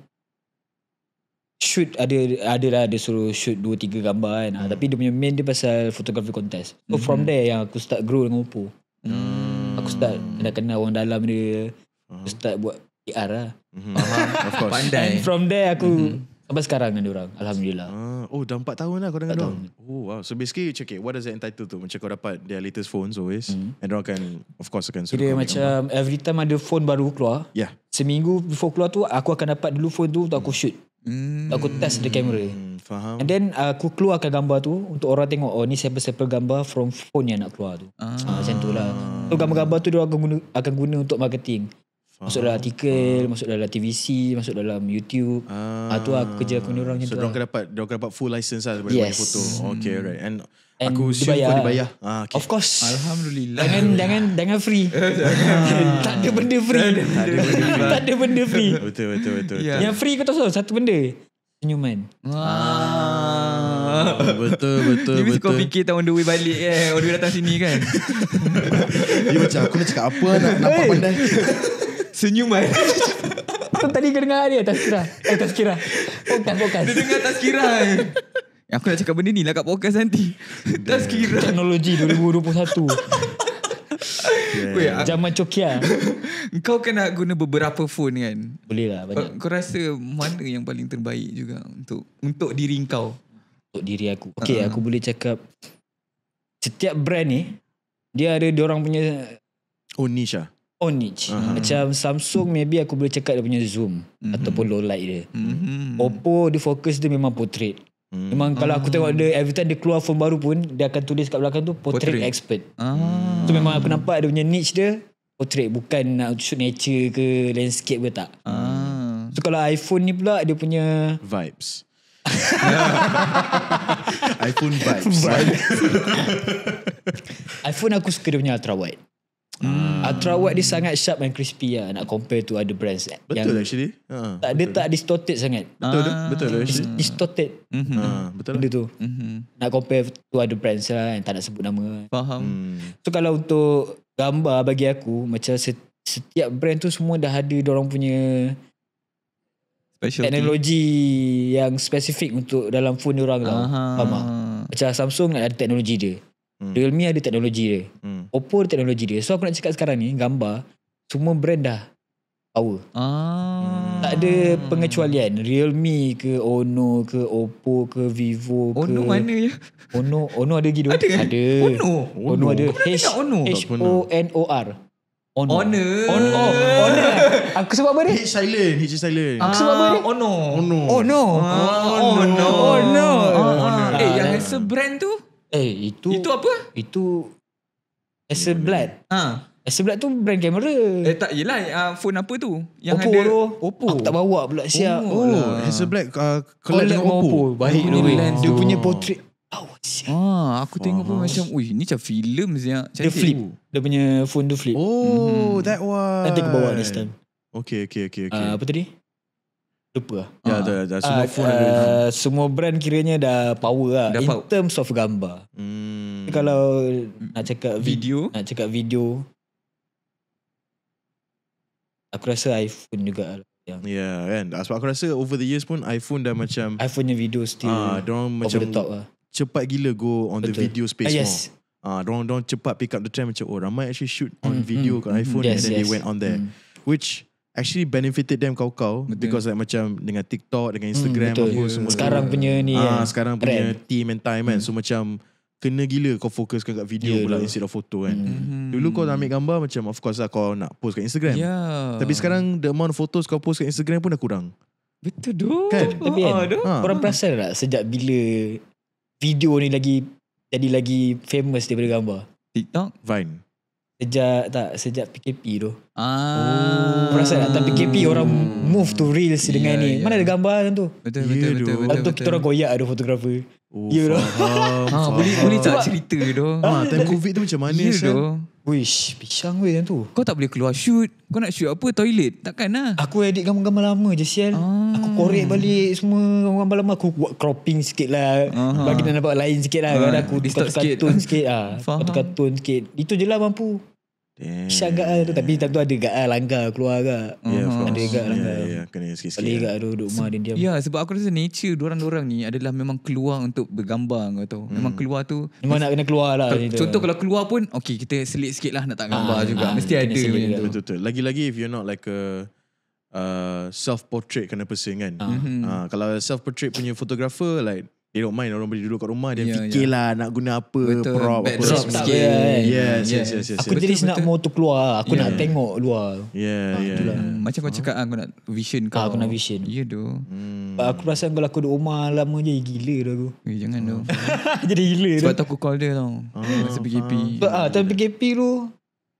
shoot ada ada lah dia suruh shoot dua tiga gambar kan ah, hmm. tapi dia punya main dia pasal photography contest so hmm from there yang aku start grow dengan Oppo hmm. aku start dah kenal orang dalam dia hmm. aku start buat PR lah hmm of pandai And from there aku mm-hmm. sampai sekarang dengan orang Alhamdulillah ah, oh dah empat tahun lah kau dengan orang oh wow so basically check it what does it entitle tu macam kau dapat their latest phones always hmm and orang kan of course akan suruh dia macam every time ada phone baru keluar yeah. seminggu before keluar tu aku akan dapat dulu phone tu untuk aku hmm. shoot Mm. Aku test the camera. Hmm, faham. And then uh, aku keluarkan gambar tu untuk orang tengok oh ni siapa-siapa gambar from phone yang nak keluar tu. Ah. Ha, macam tu lah. So gambar-gambar tu dia akan guna, akan guna untuk marketing. Faham. Masuk dalam artikel, ah. masuk dalam TVC, masuk dalam YouTube. Ah. Ha, tu lah aku kerja aku ni orang macam so, tu. So lah. dia akan dapat, dia akan dapat full license lah daripada yes. foto. Okay, right. And And aku sure dibayar. kau dibayar. Ah, okay. Of course. Alhamdulillah. Jangan jangan jangan free. ah. tak ada benda free. tak ada benda free. betul betul betul. Ya. betul. Yang free kau tahu satu benda. Senyuman. Ah. ah betul betul betul. Kau fikir tahun dua balik eh. Kan? Dua datang sini kan. Dia macam aku nak cakap apa nak nampak pandai. Senyuman. Tadi kau dengar dia Tazkirah Eh Tazkirah Bukan bukan Dia dengar Tazkirah eh. Aku nak cakap benda ni lah kat podcast nanti. Tak kira. Teknologi 2021. Yeah. Wait, Zaman cokia. Kau kena guna beberapa phone kan? Boleh lah banyak. Kau, rasa mana yang paling terbaik juga untuk untuk diri kau? Untuk diri aku. Okay, uh-huh. aku boleh cakap setiap brand ni dia ada orang punya oh niche ah. Oh niche. Uh-huh. Macam Samsung maybe aku boleh cakap dia punya zoom uh-huh. ataupun low light dia. Uh-huh. Oppo dia fokus dia memang portrait. Hmm. Memang kalau aku tengok hmm. dia every time dia keluar phone baru pun dia akan tulis kat belakang tu portrait, portrait. expert. Ah. So memang aku nampak dia punya niche dia portrait bukan nak shoot nature ke landscape ke tak. Ah. So kalau iPhone ni pula dia punya vibes. iPhone vibes. vibes. iPhone aku suka dia punya ultra wide. Hmm. Ultrawide dia sangat sharp and crispy lah nak compare to other brands. Betul actually. Uh, tak, betul. Dia tak distorted sangat. Betul tu. Uh, betul tu actually. Distorted. Uh, betul lah. tu. Uh-huh. Nak compare to other brands lah yang tak nak sebut nama. Faham. Hmm. So kalau untuk gambar bagi aku macam setiap brand tu semua dah ada orang punya Specialty. teknologi yang spesifik untuk dalam phone lah. uh-huh. Faham tak? Macam Samsung ada teknologi dia. Hmm. Realme ada teknologi dia. Hmm. Oppo ada teknologi dia. So aku nak cakap sekarang ni gambar semua brand dah power. Ah. Hmm. Tak ada pengecualian. Realme ke Ono ke Oppo ke Vivo ke Ono mana ya? Ono Ono ada lagi dulu. Ada. ada. Ono. Ono ada. Ono. H O N O R. Ono Honor. Honor. Honor. Aku sebab apa ni? Hitch silent. Hitch silent. Aku sebab apa ni? Ono Ono Ono Ono ah, Eh, yang handsome ah. brand tu? Eh itu Itu apa? Itu As a blood Ha As tu brand kamera Eh tak yelah uh, Phone apa tu yang Oppo ada, Oppo Aku tak bawa pula siap Oh, lah. oh As a blood uh, ah, Collab dengan Oppo, Oppo. Baik oh, oh. Dia punya portrait Oh, ah, aku tengok pun macam Ui ni macam film Dia flip Dia punya phone tu flip Oh mm-hmm. that one Nanti aku bawa next time Okay okay okay, okay. Uh, apa tadi? lupa lah. Ya, ha. dah, dah, semua uh, phone uh, ada. Ah, semua brand kiranya dah power lah. Dah in power. terms of gambar. Hmm. Kalau nak cakap video. Vi- nak cakap video. Aku rasa iPhone juga lah. Ya yeah, kan ah, Sebab aku rasa Over the years pun iPhone dah macam iPhone nya video still uh, Diorang over macam the top lah. Cepat gila go On Betul. the video space uh, Yes uh, diorang, diorang cepat pick up the trend Macam oh ramai actually shoot On mm, video mm, kat mm, iPhone yes, And then yes. they went on there mm. Which actually benefited them kau-kau because like macam dengan TikTok dengan Instagram hmm, apa semua sekarang punya ni ah, yeah. sekarang punya Trend. team and time kan hmm. so macam kena gila kau fokuskan kat video yeah, pula instead of photo kan hmm. dulu kau nak ambil gambar macam of course lah kau nak post kat Instagram yeah. tapi sekarang the amount of photos kau post kat Instagram pun dah kurang betul tu. kan? Oh, tapi kan oh, ha. korang perasan tak sejak bila video ni lagi jadi lagi famous daripada gambar TikTok Vine Sejak tak sejak PKP tu. Ah. Oh, perasaan datang PKP orang move to real ya, si dengan yeah, ni. Ya. Mana ada gambar kan tu? Betul betul ya, betul, betul, betul, betul, kita orang goyak ada fotografer. Oh, ya yeah, ha, boleh boleh tak cerita doh. Ha, ah, time COVID tu macam mana yeah, sih? Wish, pisang weh tu. Kau tak boleh keluar shoot. Kau nak shoot apa? Toilet? Takkan lah. Aku edit gambar-gambar lama je, Sial. Ah. Aku korek balik semua gambar lama. Aku buat cropping sikit lah. Uh-huh. Bagi dia nampak lain sikit lah. Uh-huh. Kadang aku tukar-tukar tone sikit lah. Tukar-tukar tone sikit. Itu je lah mampu. Syagak lah tu Tapi time tu ada gak lah Langgar keluar kat uh-huh. Ada gak langgar yeah, yeah. Kena sikit lah. tu Duduk rumah dia Ya sebab aku rasa Nature dorang orang ni Adalah memang keluar Untuk bergambar atau tahu. Hmm. Memang keluar tu Memang nak kena keluar lah Contoh kalau keluar pun Okay kita selit sikit lah Nak tak gambar ah, juga ah, Mesti ada Betul-betul Lagi-lagi if you're not like a Uh, self-portrait kena of kan uh-huh. uh, kalau self-portrait punya fotografer, like dia don't mind orang beli dulu kat rumah dia yeah, ya. fikirlah yeah. nak guna apa betul. prop apa drop sikit. Yes, kan? Aku betul, jenis betul. nak motor keluar, aku yeah. nak tengok luar. Yeah, ah, yeah. yeah. Macam kau cakap aku nak vision kau. Ah, aku nak vision. Ya yeah, doh. Hmm. Aku rasa kalau aku duduk rumah lama je gila dah aku. Eh, jangan doh. Jadi gila Sebab tu aku call dia tau. Ah, Masa PKP. Ah, tapi PKP tu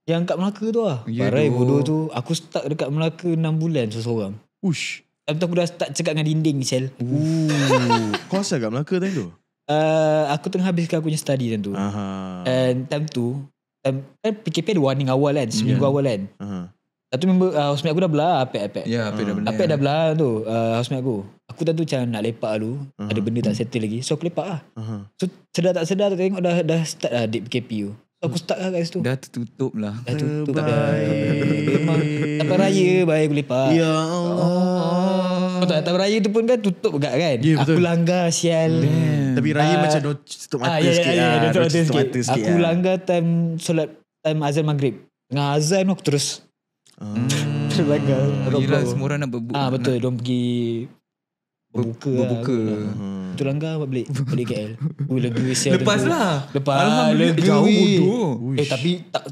yang kat Melaka tu lah. Yeah, Parai bodoh tu. Aku stuck dekat Melaka 6 bulan seseorang. Ush. Lepas tu aku dah start cakap dengan dinding Sel. Ooh. Kau asal kat Melaka time tu? Uh, aku tengah habiskan aku punya study time tu. Aha. And time tu, time, PKP kan ada warning awal kan, seminggu yeah. awal kan. Aha. Lepas tu member, uh, housemate aku dah belah, apek-apek. Ya, apek, yeah, apek uh. dah ah. belah. Apek dah ya. belah tu, uh, housemate aku. Aku tentu macam nak lepak dulu, uh ada benda tak settle lagi. So aku lepak lah. Aha. So sedar tak sedar, tak tengok dah, dah start lah date PKP tu. Aku start lah kat situ Dah tertutup lah Dah tertutup Bye Sampai raya Bye aku lepak Ya Allah oh. Kau tak tahu raya tu pun kan tutup dekat kan. Yeah, betul. Aku langgar sial. Hmm. Hmm. Tapi raya uh, macam tutup mata ah, ya, ya, sikit. Ya, lah. tutup mata sikit. Aku lah. langgar time solat time azan maghrib. Dengan azan aku terus. Hmm. terus langgar. semua orang nak berbuka. Ah, betul, diorang pergi berbuka. Lah. Berbuka. Lah. Hmm. langgar buat balik. Balik KL. Ui, lagu sial. Lepas lah. Lepas. Alhamdulillah, jauh tu. Eh, tapi tak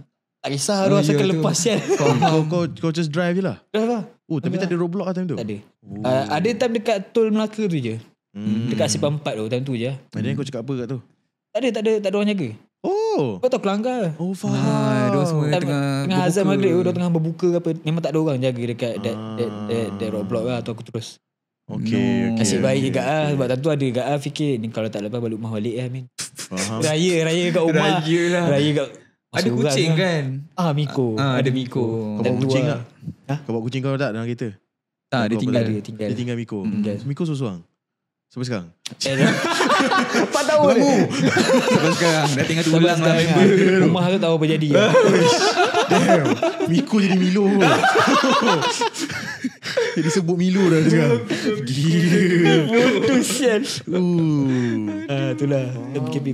tak kisah oh, lah ya tu lepas sial. Kau, kau, kau, just drive je Drive lah. Oh tapi tak ada roadblock lah time tu? Tak ada. Uh, ada time dekat tol Melaka tu je. Hmm. Dekat Sipan 4 tu time tu je. Ada yang kau cakap apa kat tu? Tak ada, tak ada, tak ada orang jaga. Oh. Kau tahu kelanggar. Oh faham. Ah, dia semua tengah, tengah berbuka. azan maghrib, dia tengah berbuka apa. Memang tak ada orang jaga dekat that, that, that, that, that roadblock lah. Atau aku terus. Okay, no. Nasib okay, baik okay, juga okay. lah. Sebab tentu ada juga lah fikir. Ni kalau tak lepas balik rumah balik lah. Min. Faham. raya, raya kat rumah. raya lah. Raya kat... Ada kucing kan? Ah, Miko. Ah, ada, Miko. Kau bawa kucing tak? Ha? Kau bawa kucing kau tak dalam kereta? Tak, dia, dia tinggal dia, tinggal. Dia tinggal Miko. Mm-hmm. Miko sosuang. Sampai sekarang. Empat eh, tahun. Sampai sekarang. Dah tinggal dua tulang lah. Rumah aku tahu apa jadi. Ya? Miko jadi Milo. jadi sebut Milo dah sekarang. Gila. Betul ah, sial. Itulah.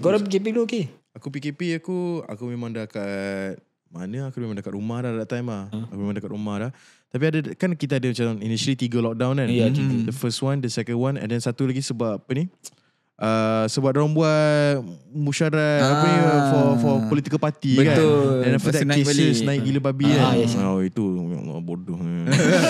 Korang PKP dulu okey? Aku PKP aku aku memang dah kat mana aku memang dekat rumah dah that time lah. Huh? Hmm. Aku memang dekat rumah dah. Tapi ada kan kita ada macam initially tiga lockdown kan. Yeah, mm-hmm. The first one, the second one and then satu lagi sebab apa ni? uh, sebab orang buat musyarat ah. apa ya for for political party betul. kan betul and after that naik cases balik. naik gila babi ah, kan yes. oh, itu bodoh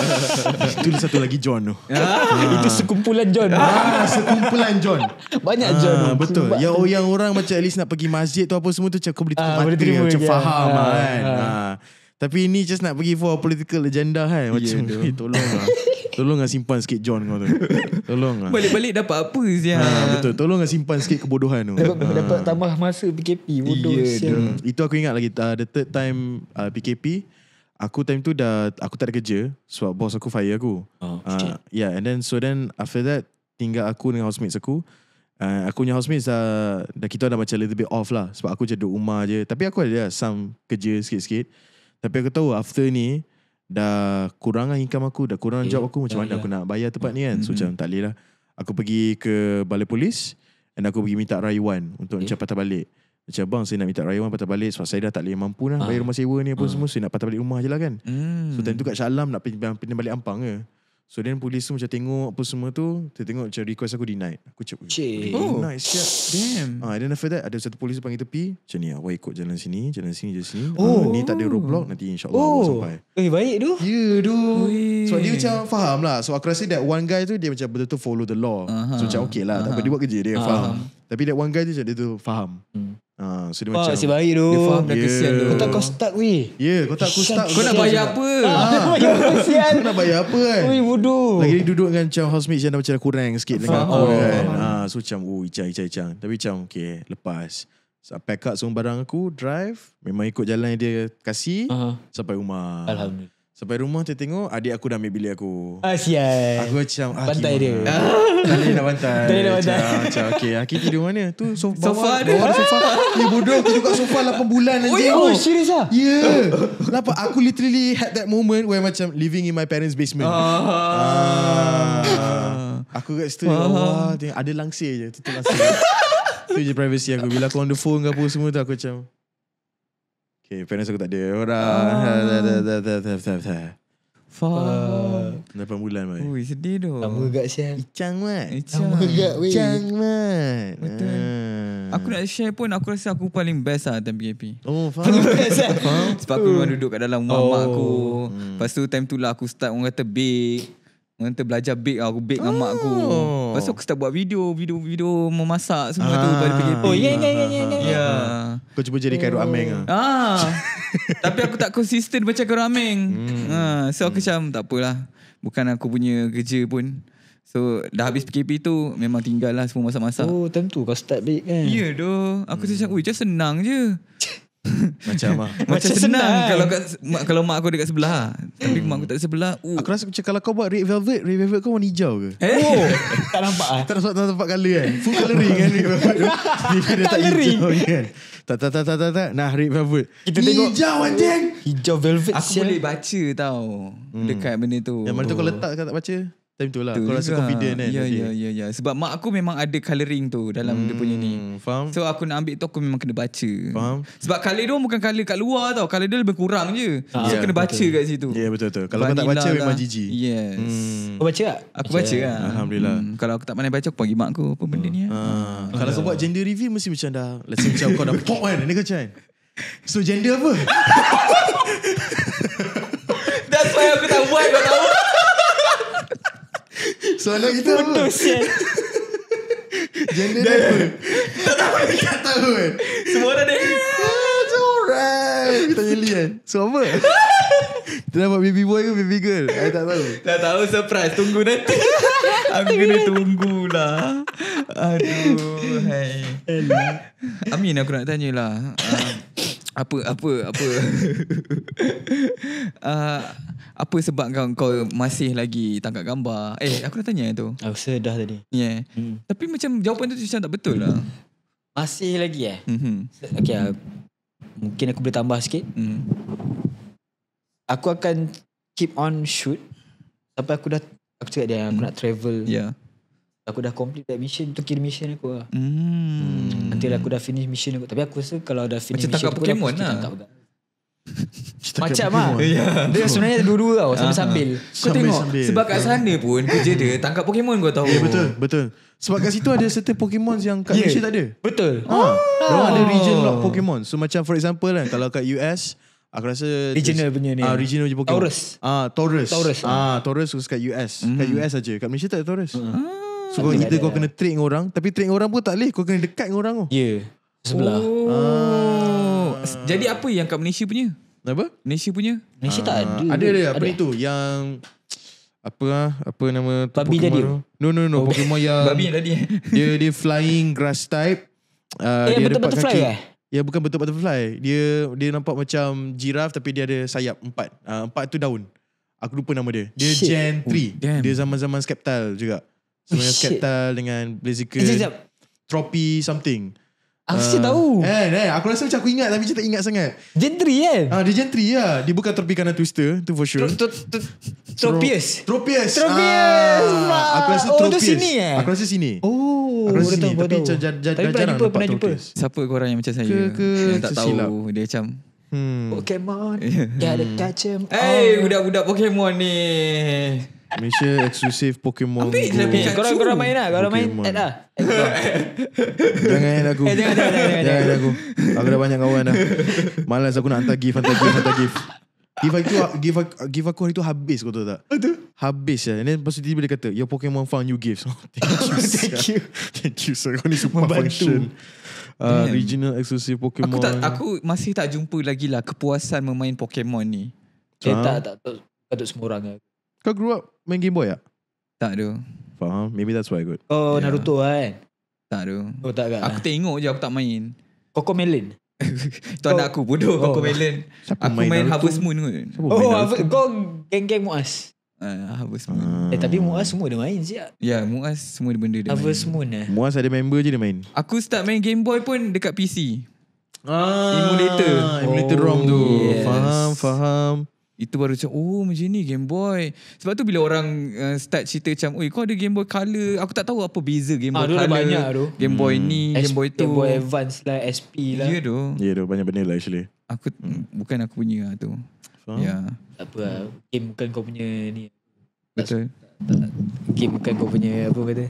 itu satu lagi John tu ah. ah. itu sekumpulan John ah. sekumpulan John banyak ah, John betul ya yang, yang orang macam at least nak pergi masjid tu apa semua tu cakap kau boleh ah, terima, ah, boleh macam yeah. faham lah ah. kan ah. Ah. tapi ini just nak pergi for political agenda kan ya, macam yeah, tolonglah Tolonglah simpan sikit John kau tu. Tolonglah. Balik-balik dapat apa sih? Ha, betul. Tolonglah simpan sikit kebodohan tu. Dapat, ha. dapat tambah masa PKP. Bodoh yeah, sih. Hmm. Itu aku ingat lagi. Uh, the third time uh, PKP. Aku time tu dah, aku tak ada kerja. Sebab bos aku fire aku. Oh, ah, okay. Uh, yeah, and then so then after that, tinggal aku dengan housemate aku. Uh, aku punya housemates dah, dah kita dah macam little bit off lah. Sebab aku macam duduk rumah je. Tapi aku ada lah some kerja sikit-sikit. Tapi aku tahu after ni, dah kurangan income aku dah kurang eh, job aku macam mana aku lah. nak bayar tempat ni kan so macam tak boleh lah aku pergi ke balai polis and aku pergi minta rayuan untuk eh. macam patah balik macam bang saya nak minta rayuan patah balik sebab saya dah tak boleh mampu lah bayar ah. rumah sewa ni apa ah. semua saya nak patah balik rumah je lah kan mm. so hmm. time tu kat Shah Alam nak pindah balik Ampang ke So then polis tu macam tengok apa semua tu, dia tengok macam request aku denied. Aku cakap, oh, denied siap. Damn. Ah, uh, then after that, ada satu polis panggil tepi, macam ni awak ikut jalan sini, jalan sini, jalan sini. Ah, oh. Uh, ni tak ada roadblock, nanti insyaAllah oh. awak sampai. Eh, baik tu. Ya, yeah, tu. So dia macam faham lah. So aku rasa that one guy tu, dia macam betul tu follow the law. Uh-huh. So macam okay lah, uh-huh. tapi dia buat kerja, dia uh-huh. faham. Tapi that one guy tu macam dia tu faham. Hmm. Ha, so dia oh, macam Nasib baik tu Dia faham dah kesian tu Kau tak kau stuck Ya yeah, kau tak aku stuck Kau nak bayar apa ha. Ah. Kesian Kau nak bayar apa kan Weh bodoh Lagi duduk dengan macam housemate Yang dah macam kurang sikit Dengan oh, kan oh, ha. So macam Oh icang icang icang Tapi macam okay Lepas so, Pack up semua barang aku Drive Memang ikut jalan yang dia Kasih uh-huh. Sampai rumah Alhamdulillah Sampai rumah saya tengok adik aku dah ambil bilik aku. Ah sial. Aku macam ah, bantai dia. Tadi dah bantai. Tadi dah bantai. Macam okey, aku tidur mana? Tu sofa bawah, sofa dia. Bawah sofa. Ya bodoh aku dekat sofa 8 bulan Oh, oh, oh serius ah? Ya. Yeah. Kenapa aku literally had that moment where macam living in my parents basement. Ah. ah. Aku kat situ ah. wah, tengok ada langsir je, tutup langsir. tu je privacy aku bila aku on the phone ke apa semua tu aku macam Okay, parents aku tak ada orang. Ah. Fuck. Dah 8 bulan mai. Ui, sedih tu. Lama gak share. Icang mat. Icang. Lama gak weh. Icang mat. Betul. Ah. Aku nak share pun aku rasa aku paling best lah time PKP. Oh, faham. Paling best lah. Sebab aku memang duduk kat dalam rumah aku. Oh. Hmm. Lepas tu time tu lah aku start orang kata big. Nanti belajar bake lah, Aku bake oh. mak aku oh. Lepas tu aku start buat video Video-video memasak Semua ah. tu pada PKP Oh ya ya ya ya ya, ya. ya. Ah. Kau cuba jadi oh. Kairul Ameng lah. ah. ah. Tapi aku tak konsisten baca Kairul Ameng hmm. ah. So aku macam tak apalah Bukan aku punya kerja pun So dah habis PKP tu Memang tinggal lah Semua masa-masa. Oh tentu kau start bake kan Ya yeah, doh Aku hmm. macam Ui macam senang je macam apa? Macam, senang, kalau kat, kalau mak aku dekat sebelah. Ah. Tapi hmm. mak aku tak sebelah. Uh. Aku rasa macam kalau kau buat red velvet, red velvet kau warna hijau ke? Eh? Oh. tak nampak ah. Tak nampak tak nampak color kan. Full coloring kan red velvet. dia tak hijau kan. Tak tak tak tak tak. tak. Nah, red velvet. Kita tengok. Hijau anjing. Hijau velvet. Aku boleh baca tau. Hmm. Dekat benda tu. Yang mana tu kau letak kau tak baca? time tu lah Kau rasa confident kan Ya ya ya ya Sebab mak aku memang ada colouring tu Dalam hmm, dia punya ni hmm, Faham So aku nak ambil tu Aku memang kena baca Faham Sebab colour dia bukan colour kat luar tau Colour dia lebih kurang je ha. So yeah, kena ya, baca betul. kat situ Ya yeah, betul betul Kalau kau tak baca lah. memang jijik Yes hmm. Kau baca tak? Aku baca, baca lah Alhamdulillah hmm. Kalau aku tak pandai baca Aku panggil mak aku Apa benda ni ha. Ha. Ha. Kalau kau buat gender review Mesti macam dah Let's say macam kau dah pop kan Ini kacau kan? So gender apa? That's why aku tak buat Kau tahu Soalan kita Putus apa? Putus ya. Gender dia Tak tahu Tak tahu kan Semua orang dia it's alright Tanya Lian So apa? Kita dapat baby boy ke baby girl Saya tak tahu Tak tahu surprise Tunggu nanti Aku kena lah. Aduh Hai Amin aku nak tanya lah uh, ah, Apa Apa Apa uh, apa sebab kau, kau masih lagi tangkap gambar? Eh, aku dah tanya tu. Aku oh, sedah tadi. Ya. Yeah. Hmm. Tapi macam jawapan tu macam tak betul lah. Masih lagi eh? Mm-hmm. Okay. Ah, mungkin aku boleh tambah sikit. Hmm aku akan keep on shoot sampai aku dah aku cakap dia aku mm. nak travel yeah. aku dah complete that mission tu kira mission aku lah mm. nanti lah aku dah finish mission aku tapi aku rasa kalau dah finish macam mission aku lah, lah. macam tangkap Pokemon lah macam lah yeah. dia sebenarnya dua-dua tau sambil-sambil ah. kau tengok sambil. sebab kat ya. sana pun kerja dia hmm. tangkap Pokemon kau tahu yeah, betul betul sebab kat situ ada certain Pokemon yang kat yeah. Malaysia tak ada betul ha. Oh. ada ah. region lock Pokemon so macam for example kan kalau kat US aku rasa regional punya ni ah uh, regional punya Pokemon Taurus ah uh, Taurus Taurus ah uh, Taurus kat US mm. kat US aja kat Malaysia tak ada Taurus mm. so kalau ah, kita kau kena trick dengan orang tapi trick dengan orang pun tak leh kau kena dekat dengan orang tu ya yeah. sebelah oh. Uh. jadi apa yang kat Malaysia punya apa Malaysia punya Malaysia uh, tak ah. ada ada ada apa ada. itu yang apa lah, apa nama babi jadi no no no oh, Pokemon yang babi yang tadi dia dia flying grass type uh, eh, dia betul-betul fly kaki. Eh? Ya bukan betul butterfly. Dia dia nampak macam giraf tapi dia ada sayap empat. Uh, empat tu daun. Aku lupa nama dia. Dia Shit. Gen 3. Oh, dia zaman-zaman Skeptile juga. Zaman Skeptile dengan Blaziken. Eh, Tropi something. Aku uh, tahu. Eh, eh, aku rasa macam aku ingat tapi macam tak ingat sangat. Gentry kan? Ah, dia gentry ya. Lah. Dia bukan terpi kanan twister, tu for sure. tropius. Tropius. Tropius. Ah, aku rasa oh, tropius. Oh, sini eh? Aku rasa sini. Oh, aku rasa sini. tapi macam jar, jar, jarang jumpa, nampak jumpa. Siapa korang yang macam saya? Ke, ke, yang tak tahu. Dia macam... Hmm. Pokemon, gotta catch him. Hey, budak-budak Pokemon ni. Malaysia exclusive Pokemon Ambil lah Pokemon. Korang, korang main lah Korang main Add lah eh, Jangan eh, add aku eh, Jangan add aku Jangan aku dah banyak kawan dah Malas aku nak hantar gift Hantar gift Hantar gift Give aku, give, aku, give aku hari tu habis kau tahu tak? Betul. Habis ya. And then lepas tu tiba-tiba kata, your Pokemon found new gifts. Oh, thank you. Oh, thank you. thank you sir. Kau ni super Membantu. function. Uh, regional exclusive Pokemon. Aku, tak, aku masih tak jumpa lagi lah kepuasan memain Pokemon ni. uh Eh, ah. tak, tak, tak. Tak semua orang. Aku. Lah. Kau grew up main Game Boy tak? Tak ada. Faham? Maybe that's why I got. Oh, yeah. Naruto lah kan? Tak ada. Oh, tak agak, kan? Aku lah. tengok je, aku tak main. Koko Melon? Itu anak aku bodoh, Coco oh. Melon. Aku main, main Harvest Moon kot. Siapa oh, Harvest, kau geng-geng Muas? Uh, ah, Harvest Moon. Uh. Eh, tapi Muas semua dia main siap. Ya, yeah, Muas semua benda dia Harvest main. Moon eh. Muas ada member je dia main. Aku start main Game Boy pun dekat PC. Ah, emulator. Emulator ROM tu. Oh, yes. Faham, faham. Itu baru macam Oh macam ni Game Boy Sebab tu bila orang uh, Start cerita macam Oi kau ada Game Boy Color Aku tak tahu apa beza Game ah, Boy ha, Color banyak tu Game Boy hmm. ni S- Game Boy tu Game Boy Advance lah SP lah Ya tu Ya tu banyak benda lah actually Aku hmm. Bukan aku punya lah tu Faham? Ya Tak apa lah Game bukan kau punya ni Betul tak, Game bukan kau punya Apa kata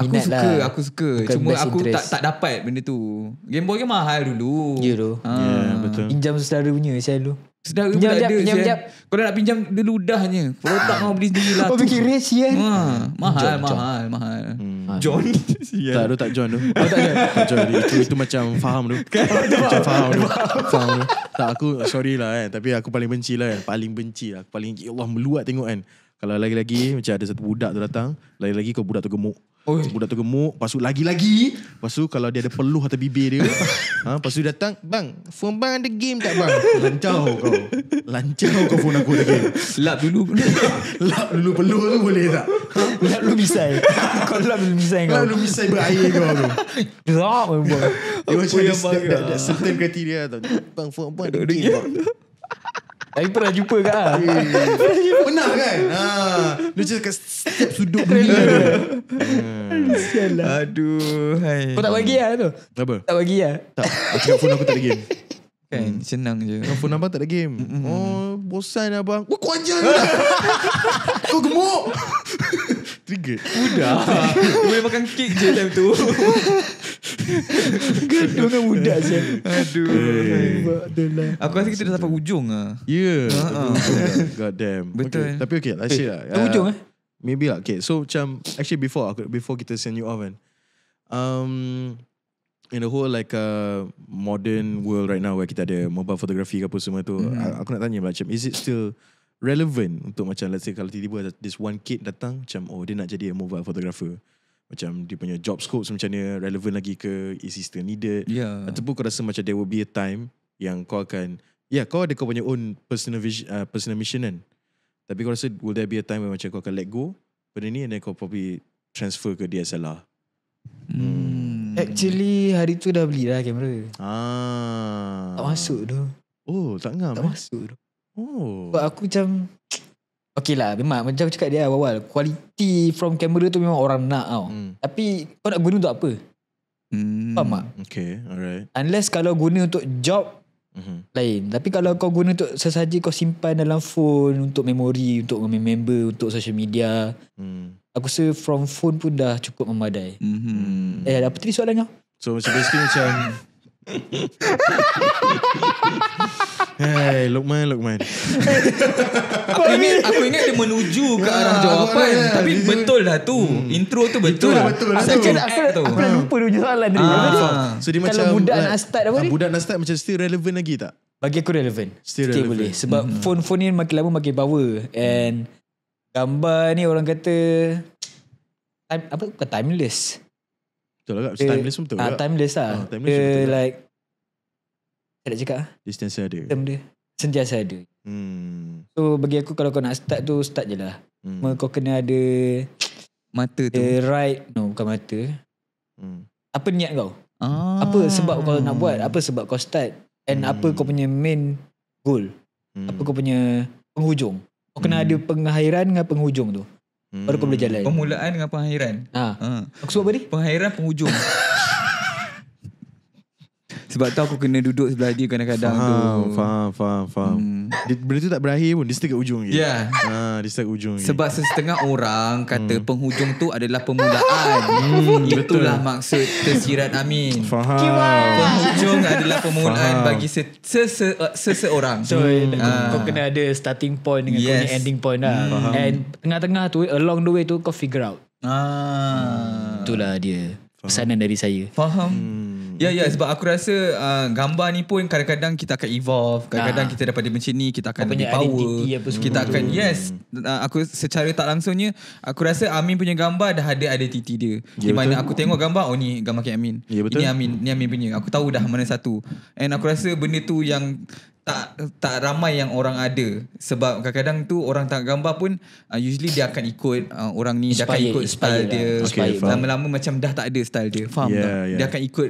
Aku suka, lah. aku suka, aku Cuma aku interest. tak tak dapat benda tu. Game Boy kan mahal dulu. Ya yeah, tu. Ha. Ya, yeah, betul. Ah. Pinjam saudara punya saya dulu. Sedara pun tak ada. Pinjam, pinjam. Kau dah nak pinjam dia ludahnya. Kalau tak mau ah. beli sendiri lah. Kau fikir race ah. mahal, John, mahal, John. mahal. Hmm. John? yeah. Tak, tu oh, tak John tu. Oh, tak John. John itu, itu macam faham tu. Kan? macam faham tu. faham tu. Tak, aku sorry lah kan. Tapi aku paling benci lah kan. Paling benci lah. Aku paling, ya Allah, meluat tengok kan. Kalau lagi-lagi macam ada satu budak tu datang. Lagi-lagi kau budak tu gemuk. Oi. Budak tu gemuk Lepas tu lagi-lagi Lepas tu kalau dia ada peluh atau bibir dia ha, Lepas tu datang Bang Phone bang ada game tak bang Lancau kau Lancau kau phone aku ada game Lap dulu Lap dulu peluh tu boleh tak ha? Lap dulu misai Kau lap dulu misai kau Lap dulu misai berair kau tu Zap Dia macam ada certain criteria tau Bang phone bang ada game tapi pernah jumpa kan lah. pernah kan ha. lu macam kat setiap sudut ni. Hmm. Lah. Aduh hai. Kau tak bagi lah tu Apa? Tak bagi lah Tak Aku cakap phone aku tak ada game Kan hmm. senang je Kau phone abang tak ada game mm-hmm. Oh bosan lah, abang Wah kau anjal Kau gemuk Trigger Udah Boleh makan kek je time tu Gaduh dengan budak je Aduh hey. Lah. Aku rasa kita dah sampai ujung lah Ya yeah. God damn Betul okay. Tapi okay eh, lah hey, lah Itu ujung eh Maybe lah Okay so macam Actually before Before kita send you off kan Um, in the whole like uh, modern world right now where kita ada mobile photography ke semua tu mm-hmm. aku nak tanya macam is it still relevant untuk macam let's say kalau tiba-tiba this one kid datang macam oh dia nak jadi a mobile photographer macam dia punya job scope macam mana relevant lagi ke is it still needed yeah. ataupun kau rasa macam there will be a time yang kau akan yeah kau ada kau punya own personal vision, uh, personal mission kan tapi kau rasa will there be a time where macam kau akan let go benda ni and then kau probably transfer ke DSLR hmm. Hmm. Actually hari tu dah beli lah kamera. Ah. Tak masuk tu. Oh tak ngam Tak eh. masuk tu. Oh. Sebab aku macam Okay lah memang macam aku cakap dia awal-awal Kualiti from kamera tu memang orang nak tau hmm. Tapi kau nak guna untuk apa? Hmm. Faham tak? Okay alright Unless kalau guna untuk job mm-hmm. lain tapi kalau kau guna untuk sesaji kau simpan dalam phone untuk memori untuk member untuk social media mm. aku rasa from phone pun dah cukup memadai mm-hmm. eh apa tadi soalan kau so basically macam Hei, Lukman, Lukman. aku ingat, aku ingat dia menuju ke ya, arah jawapan. Ya, tapi dia, betul lah tu. Hmm. Intro tu betul. Betul lah, Aku, aku, aku dah lupa dia punya soalan tadi. Ah. So, dia macam... Kalau budak nak start apa ah, ni? Budak nak start macam still relevant lagi tak? Bagi aku relevant. Still, relevant. boleh. Sebab hmm. phone-phone ni makin lama makin power. And gambar ni orang kata... Time, apa? Bukan timeless. Betul lah. Kan? Timeless pun betul lah. Uh, Timeless lah. Uh, timeless uh, betul like, tak nak cakap ah. Distance ada. Term dia. Sentiasa ada. Hmm. So bagi aku kalau kau nak start tu, start je lah. Hmm. Kau kena ada... Mata tu. right. No, bukan mata. Hmm. Apa niat kau? Ah. Apa sebab kau nak buat? Apa sebab kau start? And hmm. apa kau punya main goal? Hmm. Apa kau punya penghujung? Kau kena hmm. ada pengakhiran dengan penghujung tu. Baru kau boleh jalan Permulaan dengan penghairan ha. Ah. Ah. ha. Maksud apa ni? Penghairan penghujung Sebab tahu aku kena duduk sebelah dia kadang-kadang tu. Faham, faham, faham. Hmm. Benda tu tak berakhir pun, dia stay ujung je. Yeah. Ha, dia stay kat ujung je. Sebab setengah orang kata hmm. penghujung tu adalah pemulaan. Hmm, Itulah betul. maksud tersirat Amin. Faham. Penghujung adalah pemulaan faham. bagi seseorang. So, hmm. kau kena ada starting point dengan yes. kau punya ending point lah. Hmm. Faham. And tengah-tengah tu, along the way tu kau figure out. Ah. Hmm. Itulah dia. Faham. Pesanan dari saya. Faham. Hmm. Ya yeah, ya yeah, sebab aku rasa uh, gambar ni pun kadang-kadang kita akan evolve, kadang-kadang kita dapat di macam ni kita akan lebih power. Kita akan hmm. yes uh, aku secara tak langsungnya aku rasa Amin punya gambar dah ada identiti dia. Yeah, di mana betul. aku tengok gambar oh ni gambar kat Amin. Yeah, ya, Ini Amin, ni Amin punya. Aku tahu dah mana satu. And aku rasa benda tu yang tak tak ramai yang orang ada sebab kadang-kadang tu orang tak gambar pun uh, usually dia akan ikut uh, orang ni inspire, dia akan ikut style dia okay, lama-lama macam dah tak ada style dia faham ya, yeah, tak yeah. dia ya. akan ikut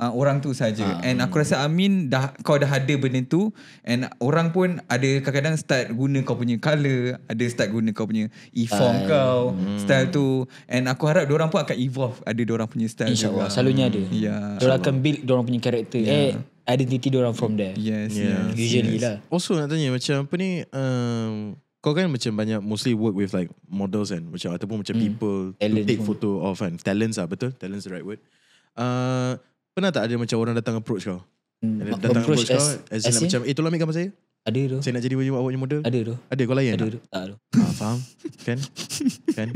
uh, orang tu saja. Ha. And aku hmm. rasa Amin dah kau dah ada benda tu and orang pun ada kadang-kadang start guna kau punya color, ada start guna kau punya e-form uh, kau, hmm. style tu. And aku harap orang pun akan evolve ada orang punya style Insya juga. allah selalunya ada. Ya. Yeah. Dia akan build orang punya character. Yeah. Eh identity orang from there. Yes. Yeah. Usually yes. lah. Also nak tanya macam apa ni um, kau kan macam banyak mostly work with like models and macam ataupun macam mm. people Talent take pun. photo of and talents lah betul talents the right word uh, Pernah tak ada macam orang datang approach kau? Hmm. Datang approach, approach as, kau as, as like macam, eh tolong ambil gambar saya. Ada tu. Saya nak jadi wajib awak model. Ada tu. Ada kau layan? Ada tu. Tak tu. Ah, faham? kan? Kan?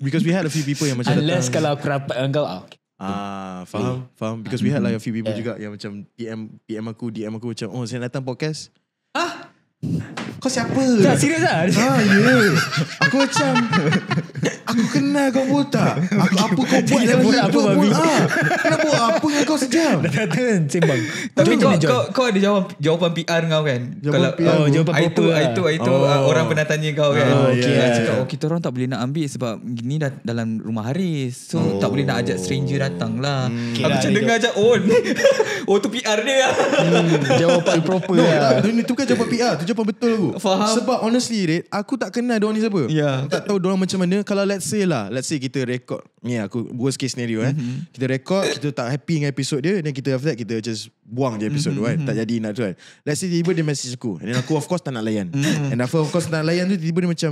Because we had a few people yang macam Unless datang. kalau kerapat dengan kau. Ah, ah faham, yeah. faham. Because we had like a few people yeah. juga yang macam DM, DM aku, DM aku macam, oh saya datang podcast. Ah, kau siapa? Tak serius lah. ah. Ha ya. Aku macam aku kenal kau pun tak. Aku apa kau buat dalam hidup aku babi. Ha. Ah, Kenapa buat apa dengan kau sejam? Datang kan, sembang. Tapi kau, kau kau ada jawab jawapan PR kau kan? Kalau oh, jawapan apa itu lah. itu itu oh. ah, orang pernah tanya kau kan. Oh, Okey. Cakap oh, kita orang tak boleh nak ambil sebab gini dah dalam rumah Haris. So tak boleh nak ajak stranger datang lah. Hmm, aku macam lah, dengar ajak on. Oh tu PR dia. Hmm, jawapan proper lah. tu kan jawapan PR. Tu jumpa betul aku. Faham. Sebab honestly, Red, aku tak kenal dia orang ni siapa. Yeah. Aku tak tahu dia orang macam mana. Kalau let's say lah, let's say kita record. Ni aku worst case scenario eh. mm-hmm. eh. Kita record, kita tak happy dengan episode dia. Then kita after kita just buang je episode mm-hmm. tu kan. Mm-hmm. Tak jadi nak tu kan. Let's say tiba dia message aku. And then aku of course tak nak layan. Mm-hmm. And after of course tak nak layan tu, tiba dia macam,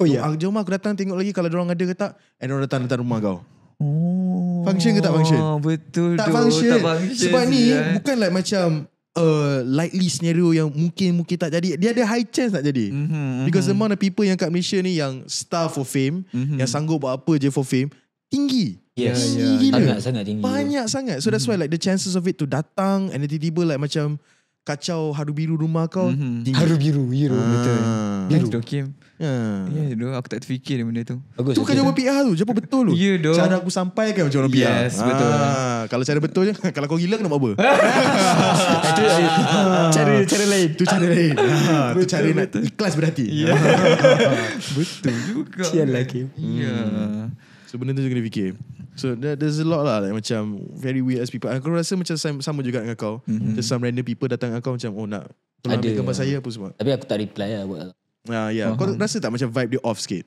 Oh ya. Yeah. Jom lah, aku datang tengok lagi kalau orang ada ke tak. And orang datang datang rumah kau. Oh. Function ke tak function? Betul tak Tak function. Sebab ni eh. bukan like macam uh, likely scenario yang mungkin mungkin tak jadi dia ada high chance nak jadi mm-hmm, because mm-hmm. amount of people yang kat Malaysia ni yang star for fame mm-hmm. yang sanggup buat apa je for fame tinggi yes. tinggi yeah, ya, sangat sangat tinggi banyak juga. sangat so that's mm-hmm. why mhm. like the chances of it to datang and tiba-tiba like macam kacau haru biru rumah kau mm-hmm. haru biru biru ah. betul biru. Thanks, Ya yeah, ya, doh aku tak terfikir benda tu. Bagus. Tu kan jawapan PR tu. Jawapan betul tu. Yeah, doh. Cara aku sampai macam orang PR. Yes, ha, betul. Ha. Kalau cara betul je. Kalau kau gila kena buat apa? Itu ah, cara, cara lain. Tu cara lain. Ha, ah, cari cara nak betul. ikhlas berhati. Yeah. betul juga. Sian lagi. Kim. Ya. Hmm. So benda tu kena fikir. So there's a lot lah like, Macam Very weird as people Aku rasa macam Sama juga dengan kau mm-hmm. Just some random people Datang dengan kau macam Oh nak Tolong ambilkan pasal saya Apa semua Tapi aku tak reply lah Ha uh, ya, yeah. uh-huh. kau rasa tak macam vibe dia off sikit?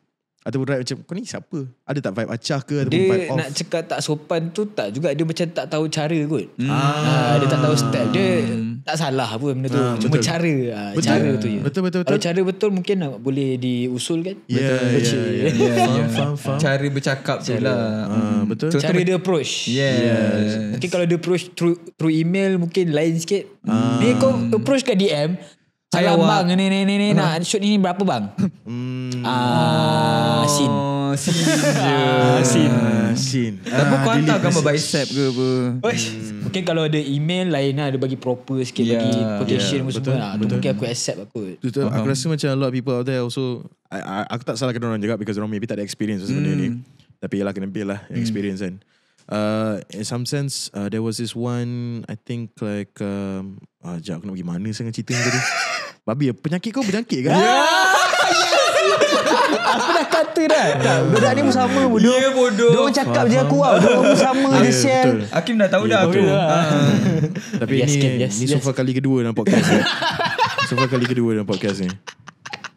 Atau right macam kau ni siapa? Ada tak vibe acah ke ataupun dia vibe off? Dia nak cekak tak sopan tu tak juga dia macam tak tahu cara kot. Hmm. Ha, dia tak tahu step dia hmm. tak salah apa benda tu. Ha, Cuma betul. cara ah, betul. cara tu je. Betul betul betul. Kalau cara betul mungkin nak, boleh diusul kan? Ya yeah, ya. Yeah, yeah, yeah. yeah. Fun, fun, Cara bercakap cara. lah. Ha, betul. Cara, cara dia approach. Yes. yes. Mungkin kalau dia approach through, through email mungkin lain sikit. Ha. Dia kau approach kat DM Salam Ayah bang ni ni ni ni nak shoot ini berapa bang? Hmm. Ah, sin, oh, Sin ah, ah, Sin Tapi ah, kau tahu kan? gambar bicep ke apa hmm. Mungkin kalau ada email lain ada bagi proper sikit yeah. Bagi ya, quotation yeah. semua lah betul. Mungkin aku accept lah aku Betul uh-huh. Aku rasa macam a lot of people out there also I, I, Aku tak salah salahkan orang juga Because orang maybe tak ada experience Sebenarnya ni hmm. Tapi ialah kena build lah hmm. Experience hmm. kan uh, In some sense uh, There was this one I think like um, uh, Sekejap aku nak pergi mana Saya nak cerita ni tadi Babi penyakit kau penyakit kan ya. ya. Aku dah kata dah Budak ni sama bodoh Ya bodoh Dia cakap Faham. je aku tau Dia sama ah, Dia ya, share Hakim dah tahu dah aku ah. Tapi ni Ni sofa kali kedua dalam podcast ni Sofa kali kedua dalam podcast ni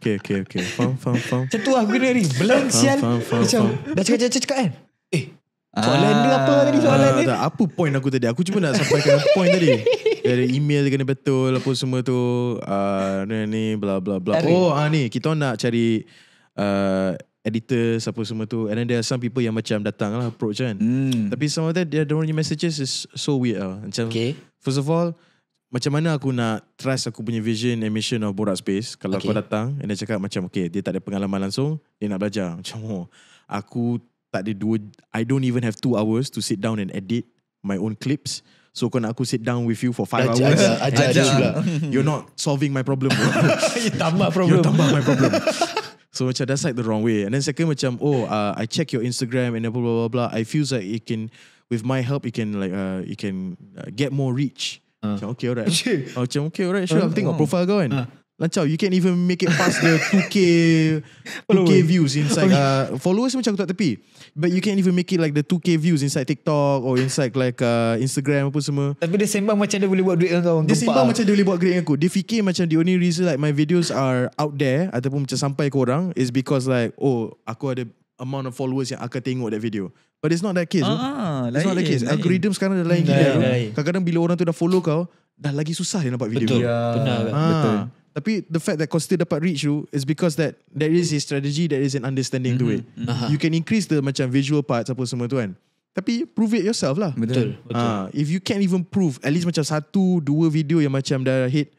Okay okay okay Faham faham faham Macam tu aku kena ni Blank sial Macam Dah cakap cakap cakap kan Eh Soalan ah, dia apa tadi ah, soalan ni? Apa point aku tadi Aku cuma nak sampaikan point tadi Dia ada email kena betul apa semua tu. Uh, ni ni bla bla bla. Oh ha, ni kita nak cari uh, ah, editor apa semua tu. And then there are some people yang macam datang lah approach kan. Mm. Tapi some of that, their only messages is so weird lah. Macam, okay. first of all, macam mana aku nak trust aku punya vision and mission of Borak Space kalau okay. aku datang and dia cakap macam okay dia tak ada pengalaman langsung dia nak belajar macam oh, aku tak ada dua I don't even have two hours to sit down and edit my own clips So kena aku sit down with you for 5 hours. aja. ajar, ajar, You're not solving my problem. you tambah problem. You tambah my problem. so macam that's like the wrong way. And then second macam, oh, uh, I check your Instagram and blah, blah, blah, blah. I feel like it can, with my help, it can like, uh, it can uh, get more reach. Uh. Macam okay, alright. oh, macam okay, alright. Sure, uh, tengok profile kau kan. Uh. Lancar, you can't even make it past the 2K 2K views inside. Uh, followers macam aku tak tepi. But you can't even make it like the 2K views inside TikTok or inside like uh, Instagram apa semua. Tapi dia sembang macam dia boleh buat duit dengan kau. Dia sembang macam dia boleh buat duit dengan aku. Dia fikir macam the only reason like my videos are out there ataupun macam sampai korang is because like oh aku ada amount of followers yang akan tengok that video. But it's not that case. Ah, it's lain, not that case. Algorithm sekarang dah lain gila. Kadang-kadang bila orang tu dah follow kau, dah lagi susah dia nampak video. Betul. Ya, ha. Benar. Betul. Ah. Tapi the fact that kau still dapat reach tu is because that there is a strategy, there is an understanding mm-hmm. to it. Uh-huh. You can increase the macam visual parts apa semua tu kan. Tapi prove it yourself lah. Betul. Betul. Uh, if you can't even prove at least macam satu, dua video yang macam dah hit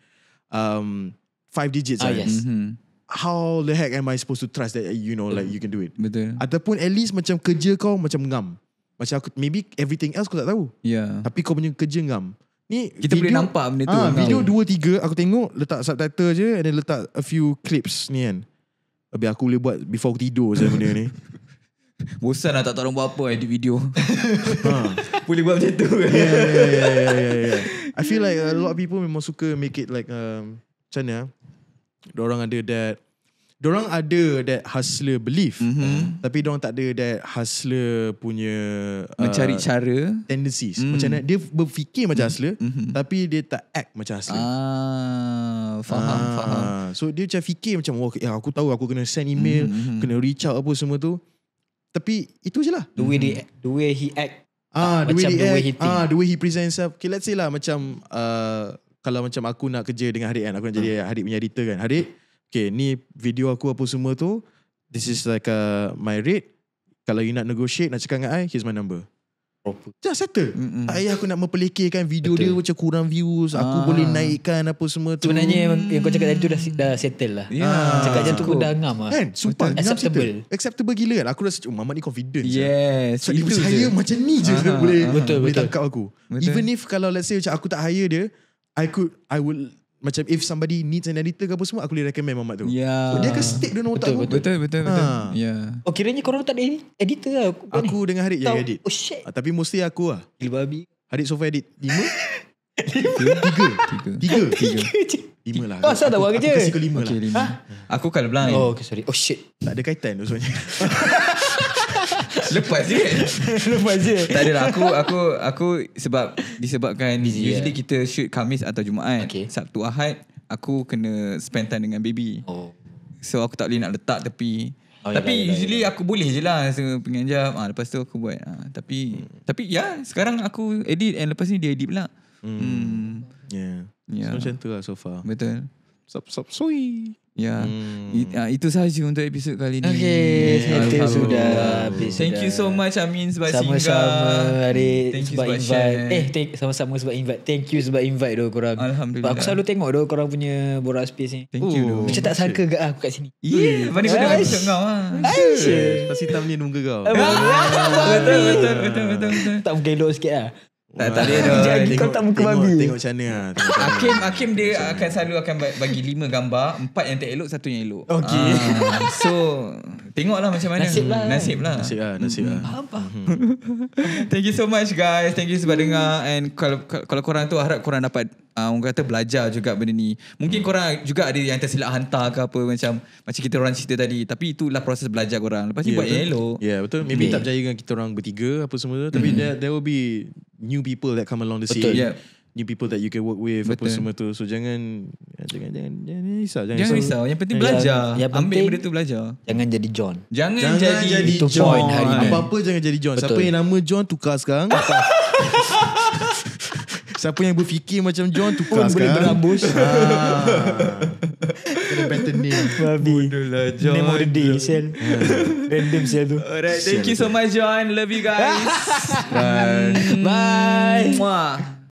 um, five digits. Ah, right? Kan. yes. Mm-hmm. How the heck am I supposed to trust that you know like you can do it? Betul. Ataupun at least macam kerja kau macam ngam. Macam aku, maybe everything else kau tak tahu. Yeah. Tapi kau punya kerja ngam. Ni kita video, boleh nampak benda tu. Ha, video dua tiga aku tengok letak subtitle je and then letak a few clips ni kan. Habis aku boleh buat before aku tidur saja benda ni. Bosan lah tak tahu buat apa edit video. ha. boleh buat macam tu. Yeah, yeah, yeah, yeah, yeah, yeah. Ya, ya. I feel like a lot of people memang suka make it like um, macam ni ah. Diorang ada that Diorang ada that hustler belief mm-hmm. Tapi diorang tak ada that hustler punya Mencari uh, cara Tendencies mm. Macam mana Dia berfikir macam mm. hustler mm-hmm. Tapi dia tak act macam hustler ah, Faham, ah. faham. So dia macam fikir macam oh, ya, Aku tahu aku kena send email mm-hmm, mm-hmm. Kena reach out apa semua tu Tapi itu je lah The way, they, mm-hmm. the way he act Ah, the way, the way he act, ah, the way he present himself. Okay, let's say lah macam uh, kalau macam aku nak kerja dengan Harik kan, aku nak jadi uh. Mm. Harik punya editor kan. Harik, okay ni video aku apa semua tu this is like a, uh, my rate kalau you nak negotiate nak cakap dengan I here's my number Oh, Dah settle Mm-mm. Tak aku nak mempelikirkan Video Betul. dia macam kurang views Aku ah. boleh naikkan Apa semua tu Sebenarnya yang, yang kau cakap tadi tu Dah, dah settle lah yeah. Cakap macam tu pun dah ngam lah kan? Sumpah Betul. Acceptable settle. Acceptable gila kan Aku rasa oh, Mamat ni confident yes. Lah. So, dia hire macam ni je Boleh, Betul, boleh tangkap aku Betul. Even if kalau let's say macam Aku tak hire dia I could I would macam if somebody needs an editor ke apa semua aku boleh recommend mamat tu. Yeah. So, dia akan stick dia nota aku. Betul betul betul. Ha. Yeah. Oh kiranya korang tak ada editor lah. Aku, aku dengan Harit yang edit. Oh shit. Ah, tapi mostly aku lah. Gila babi. Harit so edit. Lima? Tiga. Tiga. Tiga. Lima lah. Oh, saya dah buat kerja? Aku kasi kau lima lah. Lima. Ha? Aku kalau blind. Oh, okay, sorry. Oh, shit. Tak ada kaitan tu sebenarnya. Lepas je kan Lepas je Tak ada lah aku, aku Aku Sebab Disebabkan Busy eh? Usually yeah. kita shoot Kamis atau Jumaat okay. Sabtu Ahad Aku kena Spend time dengan baby Oh So aku tak boleh nak letak tepi oh, ya, Tapi yelah, ya, usually yelah. aku boleh je lah so, Penganjam ha, Lepas tu aku buat ha, Tapi hmm. Tapi ya Sekarang aku edit And lepas ni dia edit pula hmm. Hmm. Yeah. yeah So macam tu lah so far Betul Sop sop sui Ya. Yeah. Hmm. It, uh, itu sahaja untuk episod kali ini. Okay. Yes. Yes. Itu sudah. Habis thank you so much Amin sebab sama singgah. Sama-sama adik. Thank you sebab invite. Eh, thank, sama-sama sebab invite. Thank you sebab invite doh korang. Alhamdulillah. Sebab aku selalu tengok doh korang punya borak space ni. Thank you doh. Macam tak sangka gak ah, aku kat sini. Ya, Ye, mana kau dengar episod kau ah. Pasti tam ni nunggu kau. Betul betul betul betul. Tak mungkin lo sikitlah. Tak ah, tak dia dia kau tak muka babi. Tengok macam mana. Lah, lah. Hakim Hakim dia akan selalu akan bagi lima gambar, empat yang tak elok, satu yang elok. Okey. Ah, so Tengoklah macam mana Nasib lah Nasib lah Nasib lah, nasib hmm. lah. Faham faham hmm. Thank you so much guys Thank you sebab dengar And kalau, kalau korang tu Harap korang dapat uh, Orang kata belajar juga benda ni Mungkin korang juga ada Yang tersilap hantar ke apa Macam Macam kita orang cerita tadi Tapi itulah proses belajar korang Lepas ni yeah, buat yang elok Ya yeah, betul Maybe yeah. tak berjaya dengan kita orang bertiga Apa semua tu Tapi mm. there, there will be New people that come along the scene Betul yeah new people that you can work with Betul. apa semua tu. So jangan ya, jangan jangan jangan risau. Jangan, jangan risau. Yang penting ya, belajar. Yang penting, Ambil benda tu belajar. Jangan jadi John. Jangan, jangan jadi, jadi John. Apa-apa jangan jadi John. Betul. Siapa yang nama John tukar sekarang. Siapa yang berfikir macam John tukar Pun sekarang. Boleh berambus. ha. Ah. better name Babi Bodohlah John Name of the day Sel Random tu Alright thank you so much John Love you guys Bye Bye, Bye.